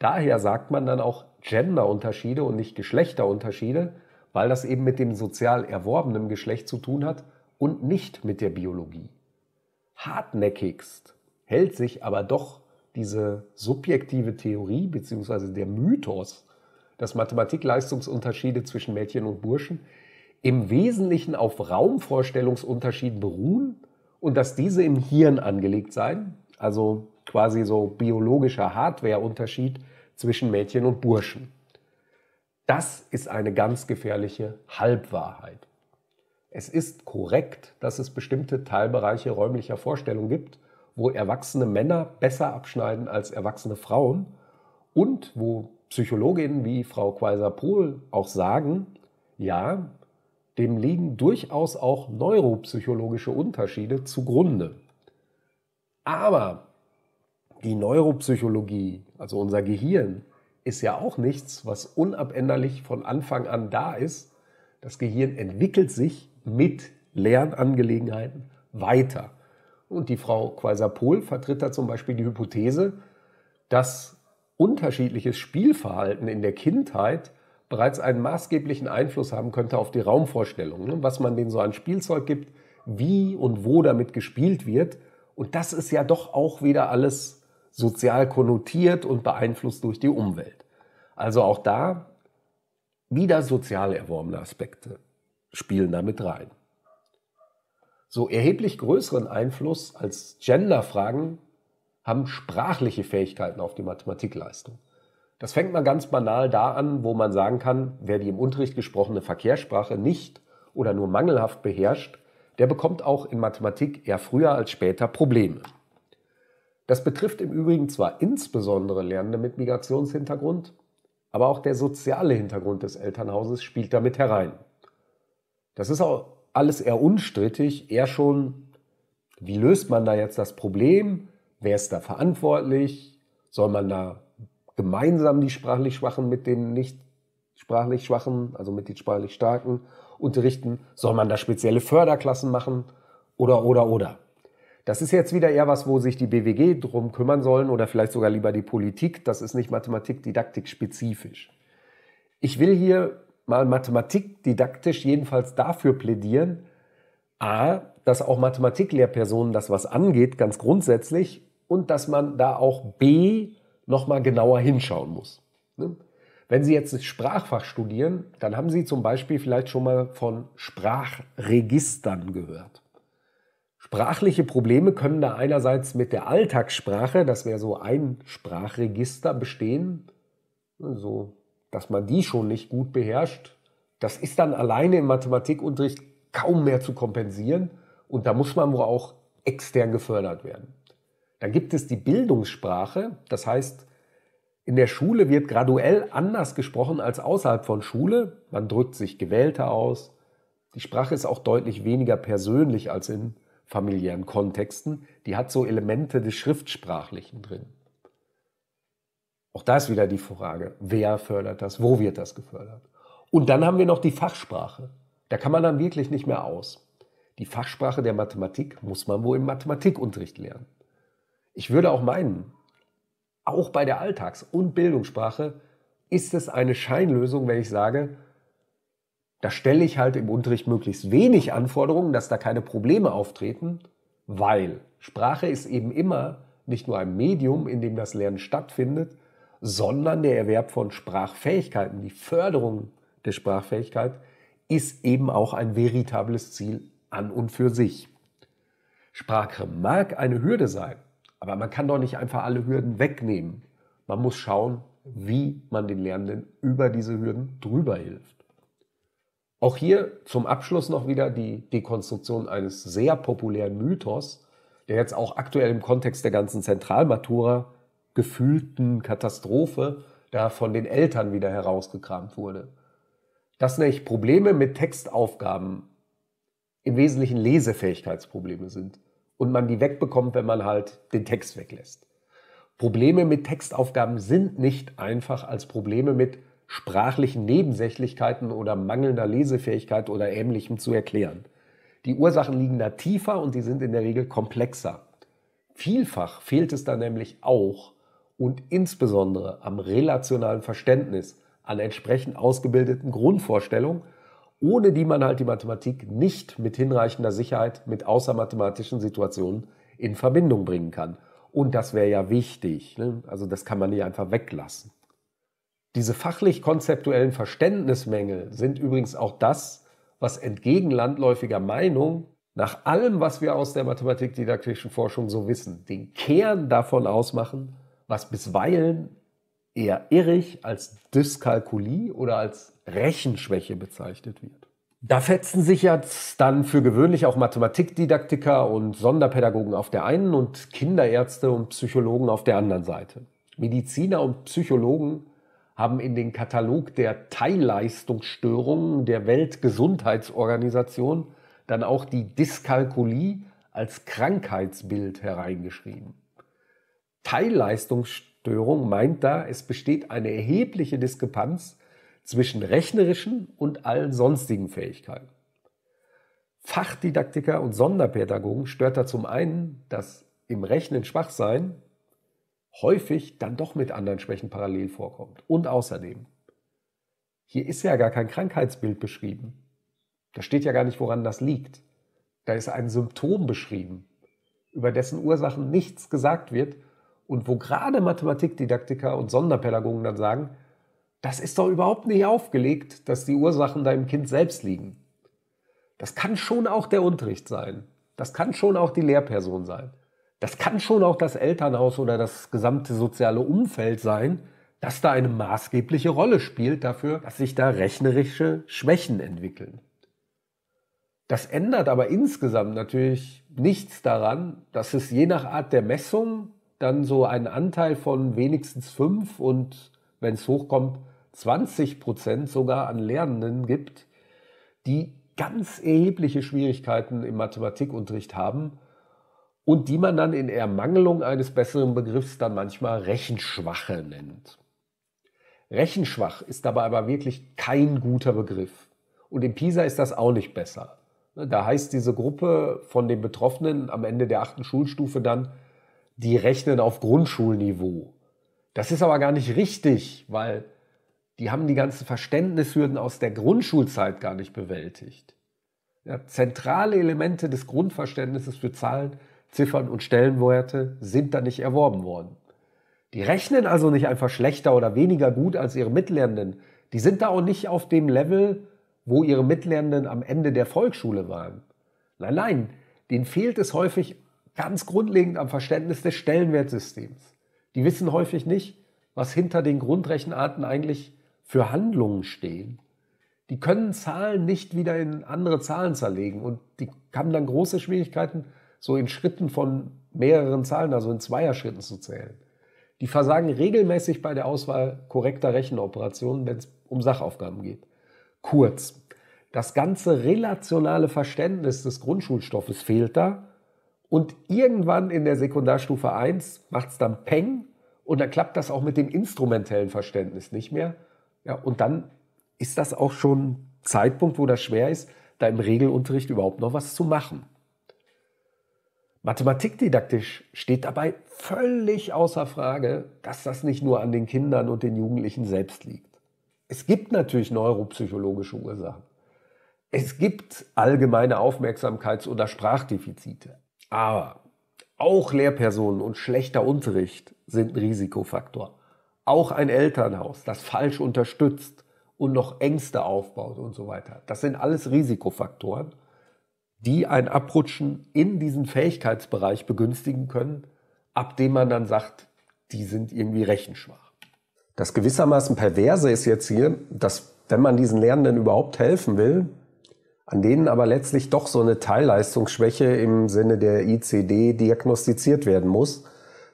Daher sagt man dann auch Genderunterschiede und nicht Geschlechterunterschiede, weil das eben mit dem sozial erworbenen Geschlecht zu tun hat und nicht mit der Biologie hartnäckigst hält sich aber doch diese subjektive Theorie bzw. der Mythos, dass Mathematikleistungsunterschiede zwischen Mädchen und Burschen im Wesentlichen auf Raumvorstellungsunterschieden beruhen und dass diese im Hirn angelegt seien, also quasi so biologischer Hardwareunterschied zwischen Mädchen und Burschen. Das ist eine ganz gefährliche Halbwahrheit. Es ist korrekt, dass es bestimmte Teilbereiche räumlicher Vorstellung gibt, wo erwachsene Männer besser abschneiden als erwachsene Frauen und wo Psychologinnen wie Frau kweiser pohl auch sagen, ja, dem liegen durchaus auch neuropsychologische Unterschiede zugrunde. Aber die Neuropsychologie, also unser Gehirn, ist ja auch nichts, was unabänderlich von Anfang an da ist. Das Gehirn entwickelt sich mit Lernangelegenheiten weiter. Und die Frau Quaiser-Pohl vertritt da zum Beispiel die Hypothese, dass unterschiedliches Spielverhalten in der Kindheit bereits einen maßgeblichen Einfluss haben könnte auf die Raumvorstellungen, ne? was man denen so an Spielzeug gibt, wie und wo damit gespielt wird. Und das ist ja doch auch wieder alles sozial konnotiert und beeinflusst durch die Umwelt. Also auch da wieder sozial erworbene Aspekte spielen damit rein. So erheblich größeren Einfluss als Genderfragen haben sprachliche Fähigkeiten auf die Mathematikleistung. Das fängt mal ganz banal da an, wo man sagen kann, wer die im Unterricht gesprochene Verkehrssprache nicht oder nur mangelhaft beherrscht, der bekommt auch in Mathematik eher früher als später Probleme. Das betrifft im Übrigen zwar insbesondere Lernende mit Migrationshintergrund, aber auch der soziale Hintergrund des Elternhauses spielt damit herein. Das ist auch alles eher unstrittig, eher schon, wie löst man da jetzt das Problem? Wer ist da verantwortlich? Soll man da gemeinsam die sprachlich Schwachen mit den nicht sprachlich Schwachen, also mit den sprachlich Starken unterrichten? Soll man da spezielle Förderklassen machen? Oder, oder, oder. Das ist jetzt wieder eher was, wo sich die BWG drum kümmern sollen oder vielleicht sogar lieber die Politik. Das ist nicht Mathematik-Didaktik spezifisch. Ich will hier mal mathematikdidaktisch jedenfalls dafür plädieren, a, dass auch Mathematiklehrpersonen das was angeht, ganz grundsätzlich, und dass man da auch b, nochmal genauer hinschauen muss. Ne? Wenn Sie jetzt ein Sprachfach studieren, dann haben Sie zum Beispiel vielleicht schon mal von Sprachregistern gehört. Sprachliche Probleme können da einerseits mit der Alltagssprache, das wäre so ein Sprachregister, bestehen. Ne, so dass man die schon nicht gut beherrscht, das ist dann alleine im Mathematikunterricht kaum mehr zu kompensieren und da muss man wohl auch extern gefördert werden. Dann gibt es die Bildungssprache, das heißt, in der Schule wird graduell anders gesprochen als außerhalb von Schule, man drückt sich gewählter aus, die Sprache ist auch deutlich weniger persönlich als in familiären Kontexten, die hat so Elemente des Schriftsprachlichen drin. Auch da ist wieder die Frage, wer fördert das, wo wird das gefördert? Und dann haben wir noch die Fachsprache. Da kann man dann wirklich nicht mehr aus. Die Fachsprache der Mathematik muss man wohl im Mathematikunterricht lernen. Ich würde auch meinen, auch bei der Alltags- und Bildungssprache ist es eine Scheinlösung, wenn ich sage, da stelle ich halt im Unterricht möglichst wenig Anforderungen, dass da keine Probleme auftreten, weil Sprache ist eben immer nicht nur ein Medium, in dem das Lernen stattfindet, sondern der Erwerb von Sprachfähigkeiten, die Förderung der Sprachfähigkeit ist eben auch ein veritables Ziel an und für sich. Sprache mag eine Hürde sein, aber man kann doch nicht einfach alle Hürden wegnehmen. Man muss schauen, wie man den Lernenden über diese Hürden drüber hilft. Auch hier zum Abschluss noch wieder die Dekonstruktion eines sehr populären Mythos, der jetzt auch aktuell im Kontext der ganzen Zentralmatura gefühlten Katastrophe da von den Eltern wieder herausgekramt wurde. Dass nämlich Probleme mit Textaufgaben im Wesentlichen Lesefähigkeitsprobleme sind und man die wegbekommt, wenn man halt den Text weglässt. Probleme mit Textaufgaben sind nicht einfach als Probleme mit sprachlichen Nebensächlichkeiten oder mangelnder Lesefähigkeit oder ähnlichem zu erklären. Die Ursachen liegen da tiefer und die sind in der Regel komplexer. Vielfach fehlt es da nämlich auch und insbesondere am relationalen Verständnis, an entsprechend ausgebildeten Grundvorstellungen, ohne die man halt die Mathematik nicht mit hinreichender Sicherheit mit außermathematischen Situationen in Verbindung bringen kann. Und das wäre ja wichtig. Ne? Also das kann man nicht einfach weglassen. Diese fachlich-konzeptuellen Verständnismängel sind übrigens auch das, was entgegen landläufiger Meinung nach allem, was wir aus der mathematikdidaktischen Forschung so wissen, den Kern davon ausmachen, was bisweilen eher irrig als Dyskalkulie oder als Rechenschwäche bezeichnet wird. Da fetzen sich jetzt dann für gewöhnlich auch Mathematikdidaktiker und Sonderpädagogen auf der einen und Kinderärzte und Psychologen auf der anderen Seite. Mediziner und Psychologen haben in den Katalog der Teilleistungsstörungen der Weltgesundheitsorganisation dann auch die Dyskalkulie als Krankheitsbild hereingeschrieben. Teilleistungsstörung meint da, es besteht eine erhebliche Diskrepanz zwischen rechnerischen und allen sonstigen Fähigkeiten. Fachdidaktiker und Sonderpädagogen stört da zum einen, dass im Rechnen Schwachsein häufig dann doch mit anderen Schwächen parallel vorkommt. Und außerdem, hier ist ja gar kein Krankheitsbild beschrieben. Da steht ja gar nicht, woran das liegt. Da ist ein Symptom beschrieben, über dessen Ursachen nichts gesagt wird und wo gerade Mathematikdidaktiker und Sonderpädagogen dann sagen, das ist doch überhaupt nicht aufgelegt, dass die Ursachen da im Kind selbst liegen. Das kann schon auch der Unterricht sein. Das kann schon auch die Lehrperson sein. Das kann schon auch das Elternhaus oder das gesamte soziale Umfeld sein, das da eine maßgebliche Rolle spielt dafür, dass sich da rechnerische Schwächen entwickeln. Das ändert aber insgesamt natürlich nichts daran, dass es je nach Art der Messung dann so einen Anteil von wenigstens 5 und wenn es hochkommt, 20 Prozent sogar an Lernenden gibt, die ganz erhebliche Schwierigkeiten im Mathematikunterricht haben und die man dann in Ermangelung eines besseren Begriffs dann manchmal Rechenschwache nennt. Rechenschwach ist dabei aber wirklich kein guter Begriff. Und in PISA ist das auch nicht besser. Da heißt diese Gruppe von den Betroffenen am Ende der achten Schulstufe dann die rechnen auf Grundschulniveau. Das ist aber gar nicht richtig, weil die haben die ganzen Verständnishürden aus der Grundschulzeit gar nicht bewältigt. Ja, zentrale Elemente des Grundverständnisses für Zahlen, Ziffern und Stellenwerte sind da nicht erworben worden. Die rechnen also nicht einfach schlechter oder weniger gut als ihre Mitlernenden. Die sind da auch nicht auf dem Level, wo ihre Mitlernenden am Ende der Volksschule waren. Nein, nein, denen fehlt es häufig ganz grundlegend am Verständnis des Stellenwertsystems. Die wissen häufig nicht, was hinter den Grundrechenarten eigentlich für Handlungen stehen. Die können Zahlen nicht wieder in andere Zahlen zerlegen und die haben dann große Schwierigkeiten, so in Schritten von mehreren Zahlen, also in Zweierschritten zu zählen. Die versagen regelmäßig bei der Auswahl korrekter Rechenoperationen, wenn es um Sachaufgaben geht. Kurz, das ganze relationale Verständnis des Grundschulstoffes fehlt da und irgendwann in der Sekundarstufe 1 macht es dann Peng und dann klappt das auch mit dem instrumentellen Verständnis nicht mehr. Ja, und dann ist das auch schon ein Zeitpunkt, wo das schwer ist, da im Regelunterricht überhaupt noch was zu machen. Mathematikdidaktisch steht dabei völlig außer Frage, dass das nicht nur an den Kindern und den Jugendlichen selbst liegt. Es gibt natürlich neuropsychologische Ursachen. Es gibt allgemeine Aufmerksamkeits- oder Sprachdefizite. Aber auch Lehrpersonen und schlechter Unterricht sind ein Risikofaktor. Auch ein Elternhaus, das falsch unterstützt und noch Ängste aufbaut und so weiter. Das sind alles Risikofaktoren, die ein Abrutschen in diesen Fähigkeitsbereich begünstigen können, ab dem man dann sagt, die sind irgendwie rechenschwach. Das gewissermaßen Perverse ist jetzt hier, dass wenn man diesen Lernenden überhaupt helfen will, an denen aber letztlich doch so eine Teilleistungsschwäche im Sinne der ICD diagnostiziert werden muss,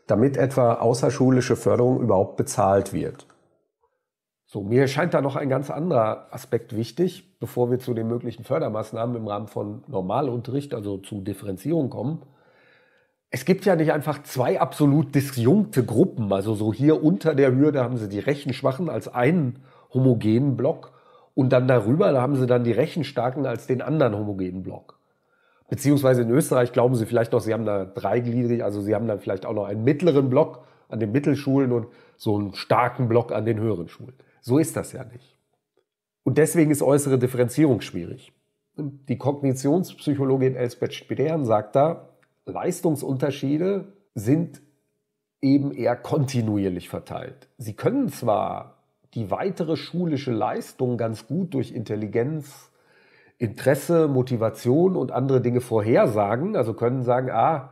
damit etwa außerschulische Förderung überhaupt bezahlt wird. So, mir scheint da noch ein ganz anderer Aspekt wichtig, bevor wir zu den möglichen Fördermaßnahmen im Rahmen von Normalunterricht, also zu Differenzierung kommen. Es gibt ja nicht einfach zwei absolut disjunkte Gruppen, also so hier unter der Hürde haben sie die Rechenschwachen als einen homogenen Block und dann darüber, da haben sie dann die Rechenstarken als den anderen homogenen Block. Beziehungsweise in Österreich glauben sie vielleicht noch, sie haben da dreigliedrig, also sie haben dann vielleicht auch noch einen mittleren Block an den Mittelschulen und so einen starken Block an den höheren Schulen. So ist das ja nicht. Und deswegen ist äußere Differenzierung schwierig. Die Kognitionspsychologin Elsbeth Spedern sagt da, Leistungsunterschiede sind eben eher kontinuierlich verteilt. Sie können zwar die weitere schulische Leistung ganz gut durch Intelligenz, Interesse, Motivation und andere Dinge vorhersagen. Also können sagen, ah,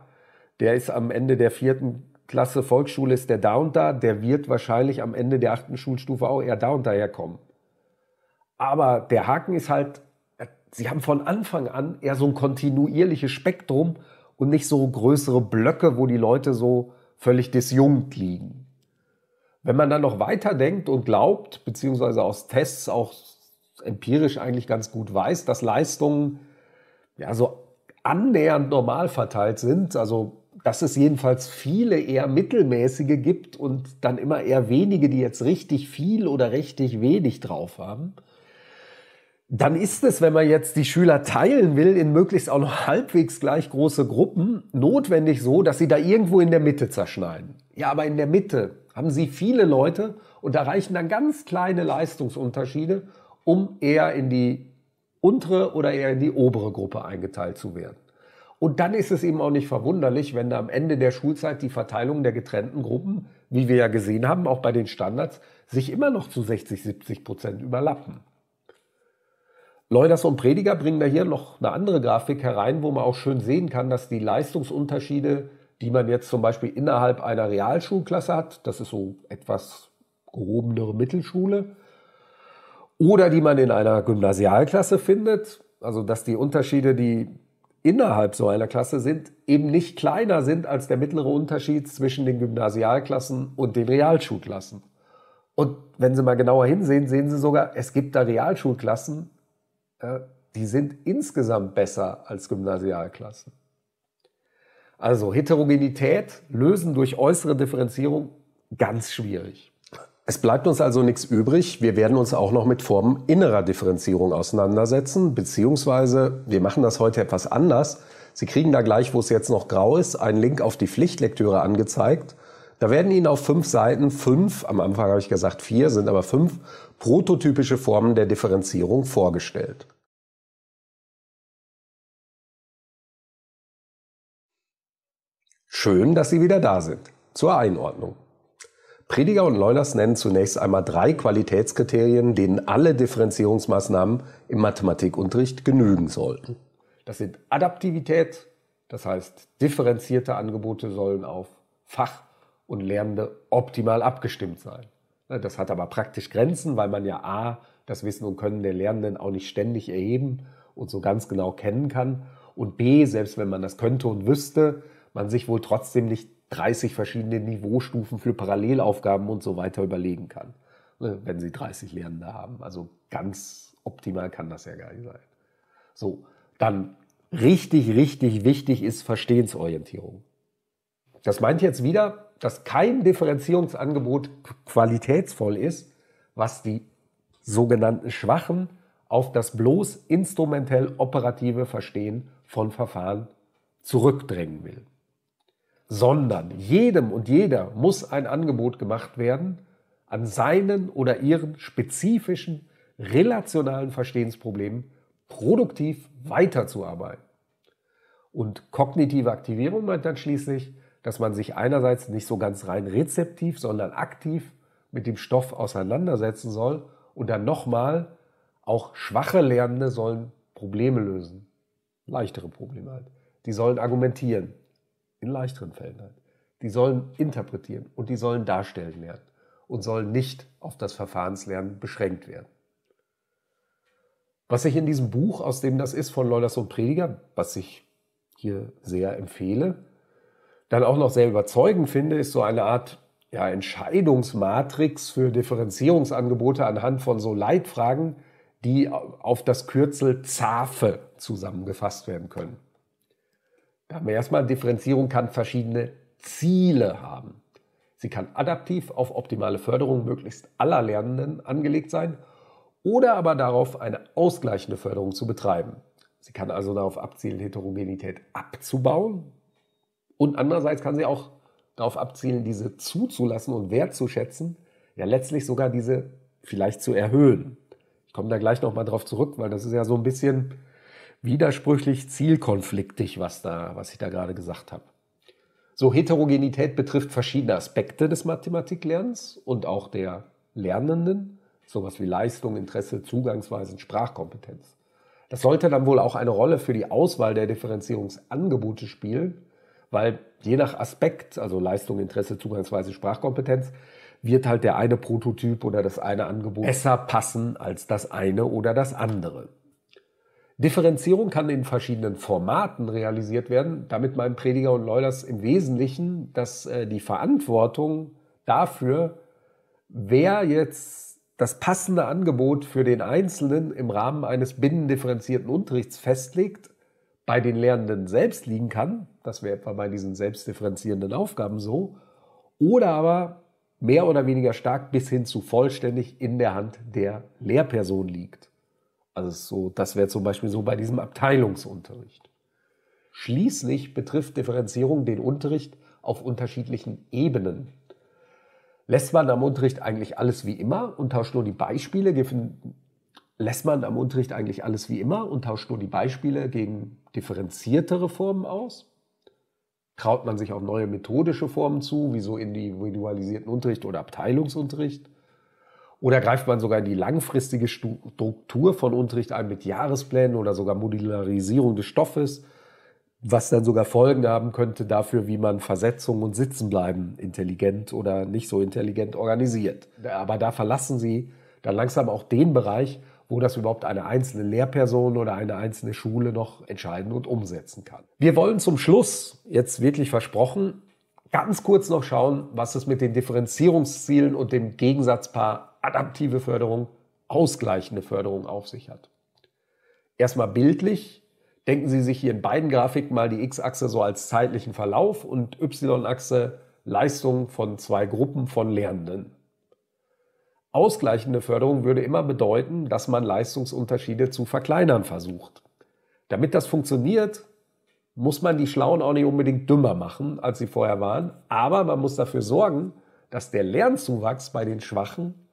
der ist am Ende der vierten Klasse Volksschule ist der da und da, der wird wahrscheinlich am Ende der achten Schulstufe auch eher da und daher kommen. Aber der Haken ist halt, äh, sie haben von Anfang an eher so ein kontinuierliches Spektrum und nicht so größere Blöcke, wo die Leute so völlig disjunkt liegen. Wenn man dann noch weiter denkt und glaubt, beziehungsweise aus Tests auch empirisch eigentlich ganz gut weiß, dass Leistungen ja so annähernd normal verteilt sind, also dass es jedenfalls viele eher mittelmäßige gibt und dann immer eher wenige, die jetzt richtig viel oder richtig wenig drauf haben, dann ist es, wenn man jetzt die Schüler teilen will, in möglichst auch noch halbwegs gleich große Gruppen, notwendig so, dass sie da irgendwo in der Mitte zerschneiden. Ja, aber in der Mitte, haben sie viele Leute und erreichen dann ganz kleine Leistungsunterschiede, um eher in die untere oder eher in die obere Gruppe eingeteilt zu werden. Und dann ist es eben auch nicht verwunderlich, wenn da am Ende der Schulzeit die Verteilung der getrennten Gruppen, wie wir ja gesehen haben, auch bei den Standards, sich immer noch zu 60, 70 Prozent überlappen. Leuders und Prediger bringen da hier noch eine andere Grafik herein, wo man auch schön sehen kann, dass die Leistungsunterschiede die man jetzt zum Beispiel innerhalb einer Realschulklasse hat. Das ist so etwas gehobenere Mittelschule. Oder die man in einer Gymnasialklasse findet. Also dass die Unterschiede, die innerhalb so einer Klasse sind, eben nicht kleiner sind als der mittlere Unterschied zwischen den Gymnasialklassen und den Realschulklassen. Und wenn Sie mal genauer hinsehen, sehen Sie sogar, es gibt da Realschulklassen, äh, die sind insgesamt besser als Gymnasialklassen. Also Heterogenität lösen durch äußere Differenzierung ganz schwierig. Es bleibt uns also nichts übrig. Wir werden uns auch noch mit Formen innerer Differenzierung auseinandersetzen, beziehungsweise wir machen das heute etwas anders. Sie kriegen da gleich, wo es jetzt noch grau ist, einen Link auf die Pflichtlektüre angezeigt. Da werden Ihnen auf fünf Seiten fünf, am Anfang habe ich gesagt vier, sind aber fünf prototypische Formen der Differenzierung vorgestellt. Schön, dass Sie wieder da sind. Zur Einordnung. Prediger und Leulers nennen zunächst einmal drei Qualitätskriterien, denen alle Differenzierungsmaßnahmen im Mathematikunterricht genügen sollten. Das sind Adaptivität, das heißt differenzierte Angebote sollen auf Fach und Lernende optimal abgestimmt sein. Ne, das hat aber praktisch Grenzen, weil man ja a, das Wissen und Können der Lernenden auch nicht ständig erheben und so ganz genau kennen kann und b, selbst wenn man das könnte und wüsste, man sich wohl trotzdem nicht 30 verschiedene Niveaustufen für Parallelaufgaben und so weiter überlegen kann, ne, wenn sie 30 Lernende haben. Also ganz optimal kann das ja gar nicht sein. So, dann richtig, richtig wichtig ist Verstehensorientierung. Das meint jetzt wieder, dass kein Differenzierungsangebot qualitätsvoll ist, was die sogenannten Schwachen auf das bloß instrumentell operative Verstehen von Verfahren zurückdrängen will sondern jedem und jeder muss ein Angebot gemacht werden an seinen oder ihren spezifischen relationalen Verstehensproblemen produktiv weiterzuarbeiten. Und kognitive Aktivierung meint dann schließlich, dass man sich einerseits nicht so ganz rein rezeptiv, sondern aktiv mit dem Stoff auseinandersetzen soll und dann nochmal, auch schwache Lernende sollen Probleme lösen, leichtere Probleme halt. Die sollen argumentieren, in leichteren Fällen halt. Die sollen interpretieren und die sollen darstellen lernen und sollen nicht auf das Verfahrenslernen beschränkt werden. Was ich in diesem Buch, aus dem das ist, von Leulers und Prediger, was ich hier sehr empfehle, dann auch noch sehr überzeugend finde, ist so eine Art ja, Entscheidungsmatrix für Differenzierungsangebote anhand von so Leitfragen, die auf das Kürzel ZAFE zusammengefasst werden können. Da haben wir erstmal, Differenzierung kann verschiedene Ziele haben. Sie kann adaptiv auf optimale Förderung möglichst aller Lernenden angelegt sein oder aber darauf, eine ausgleichende Förderung zu betreiben. Sie kann also darauf abzielen, Heterogenität abzubauen. Und andererseits kann sie auch darauf abzielen, diese zuzulassen und wertzuschätzen, ja letztlich sogar diese vielleicht zu erhöhen. Ich komme da gleich nochmal drauf zurück, weil das ist ja so ein bisschen widersprüchlich, zielkonfliktig, was, da, was ich da gerade gesagt habe. So Heterogenität betrifft verschiedene Aspekte des Mathematiklernens und auch der Lernenden, sowas wie Leistung, Interesse, Zugangsweisen, Sprachkompetenz. Das sollte dann wohl auch eine Rolle für die Auswahl der Differenzierungsangebote spielen, weil je nach Aspekt, also Leistung, Interesse, Zugangsweise, Sprachkompetenz, wird halt der eine Prototyp oder das eine Angebot besser passen als das eine oder das andere. Differenzierung kann in verschiedenen Formaten realisiert werden. Damit meinen Prediger und Leulers im Wesentlichen, dass äh, die Verantwortung dafür, wer jetzt das passende Angebot für den Einzelnen im Rahmen eines binnendifferenzierten Unterrichts festlegt, bei den Lernenden selbst liegen kann. Das wäre etwa bei diesen selbstdifferenzierenden Aufgaben so. Oder aber mehr oder weniger stark bis hin zu vollständig in der Hand der Lehrperson liegt. Also so, das wäre zum Beispiel so bei diesem Abteilungsunterricht. Schließlich betrifft Differenzierung den Unterricht auf unterschiedlichen Ebenen. Lässt man am Unterricht eigentlich alles wie immer und tauscht nur die Beispiele gegen, lässt man am Unterricht eigentlich alles wie immer und tauscht nur die Beispiele gegen differenziertere Formen aus? Traut man sich auf neue methodische Formen zu, wie so individualisierten Unterricht oder Abteilungsunterricht? Oder greift man sogar in die langfristige Struktur von Unterricht ein mit Jahresplänen oder sogar Modularisierung des Stoffes, was dann sogar Folgen haben könnte dafür, wie man Versetzung und Sitzenbleiben intelligent oder nicht so intelligent organisiert. Aber da verlassen Sie dann langsam auch den Bereich, wo das überhaupt eine einzelne Lehrperson oder eine einzelne Schule noch entscheiden und umsetzen kann. Wir wollen zum Schluss, jetzt wirklich versprochen, ganz kurz noch schauen, was es mit den Differenzierungszielen und dem Gegensatzpaar adaptive Förderung, ausgleichende Förderung auf sich hat. Erstmal bildlich. Denken Sie sich hier in beiden Grafiken mal die X-Achse so als zeitlichen Verlauf und Y-Achse Leistung von zwei Gruppen von Lernenden. Ausgleichende Förderung würde immer bedeuten, dass man Leistungsunterschiede zu verkleinern versucht. Damit das funktioniert, muss man die Schlauen auch nicht unbedingt dümmer machen, als sie vorher waren, aber man muss dafür sorgen, dass der Lernzuwachs bei den Schwachen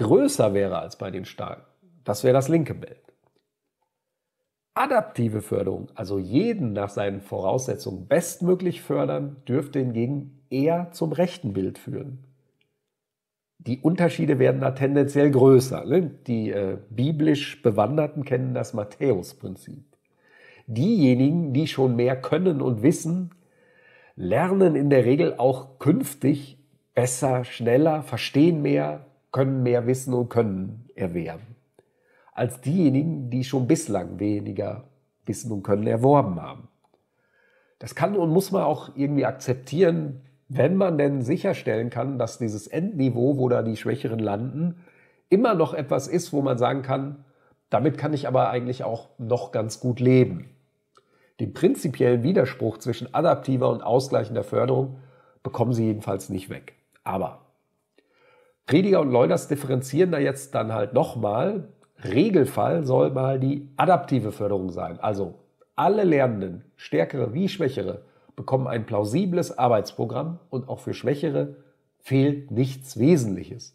größer wäre als bei dem Starken. Das wäre das linke Bild. Adaptive Förderung, also jeden nach seinen Voraussetzungen bestmöglich fördern, dürfte hingegen eher zum rechten Bild führen. Die Unterschiede werden da tendenziell größer. Ne? Die äh, biblisch Bewanderten kennen das Matthäus-Prinzip. Diejenigen, die schon mehr können und wissen, lernen in der Regel auch künftig besser, schneller, verstehen mehr, können mehr wissen und können erwerben, als diejenigen, die schon bislang weniger wissen und können erworben haben. Das kann und muss man auch irgendwie akzeptieren, wenn man denn sicherstellen kann, dass dieses Endniveau, wo da die Schwächeren landen, immer noch etwas ist, wo man sagen kann, damit kann ich aber eigentlich auch noch ganz gut leben. Den prinzipiellen Widerspruch zwischen adaptiver und ausgleichender Förderung bekommen Sie jedenfalls nicht weg. Aber Prediger und Leuners differenzieren da jetzt dann halt nochmal. Regelfall soll mal die adaptive Förderung sein. Also alle Lernenden, stärkere wie schwächere, bekommen ein plausibles Arbeitsprogramm und auch für schwächere fehlt nichts Wesentliches.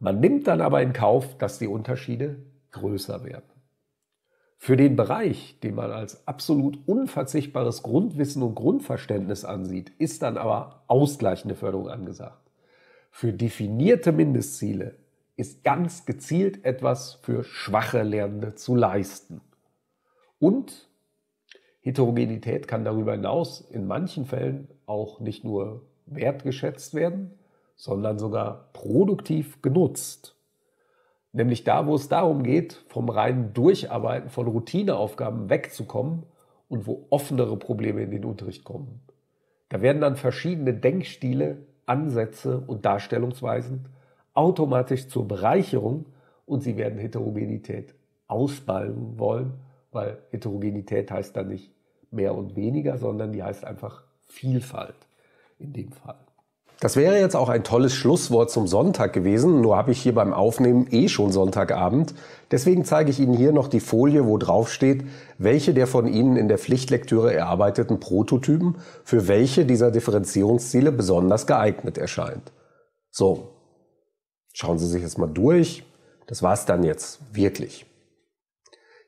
Man nimmt dann aber in Kauf, dass die Unterschiede größer werden. Für den Bereich, den man als absolut unverzichtbares Grundwissen und Grundverständnis ansieht, ist dann aber ausgleichende Förderung angesagt für definierte Mindestziele ist ganz gezielt etwas für schwache Lernende zu leisten. Und Heterogenität kann darüber hinaus in manchen Fällen auch nicht nur wertgeschätzt werden, sondern sogar produktiv genutzt. Nämlich da, wo es darum geht, vom reinen Durcharbeiten von Routineaufgaben wegzukommen und wo offenere Probleme in den Unterricht kommen. Da werden dann verschiedene Denkstile Ansätze und Darstellungsweisen automatisch zur Bereicherung und sie werden Heterogenität ausballen wollen, weil Heterogenität heißt dann nicht mehr und weniger, sondern die heißt einfach Vielfalt in dem Fall. Das wäre jetzt auch ein tolles Schlusswort zum Sonntag gewesen, nur habe ich hier beim Aufnehmen eh schon Sonntagabend. Deswegen zeige ich Ihnen hier noch die Folie, wo drauf steht, welche der von Ihnen in der Pflichtlektüre erarbeiteten Prototypen für welche dieser Differenzierungsziele besonders geeignet erscheint. So, schauen Sie sich jetzt mal durch. Das war es dann jetzt wirklich.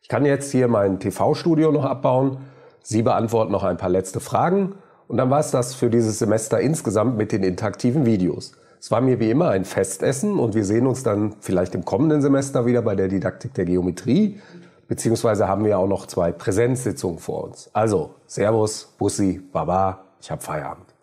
Ich kann jetzt hier mein TV-Studio noch abbauen. Sie beantworten noch ein paar letzte Fragen und dann war es das für dieses Semester insgesamt mit den interaktiven Videos. Es war mir wie immer ein Festessen und wir sehen uns dann vielleicht im kommenden Semester wieder bei der Didaktik der Geometrie, beziehungsweise haben wir auch noch zwei Präsenzsitzungen vor uns. Also, Servus, Bussi, Baba, ich hab Feierabend.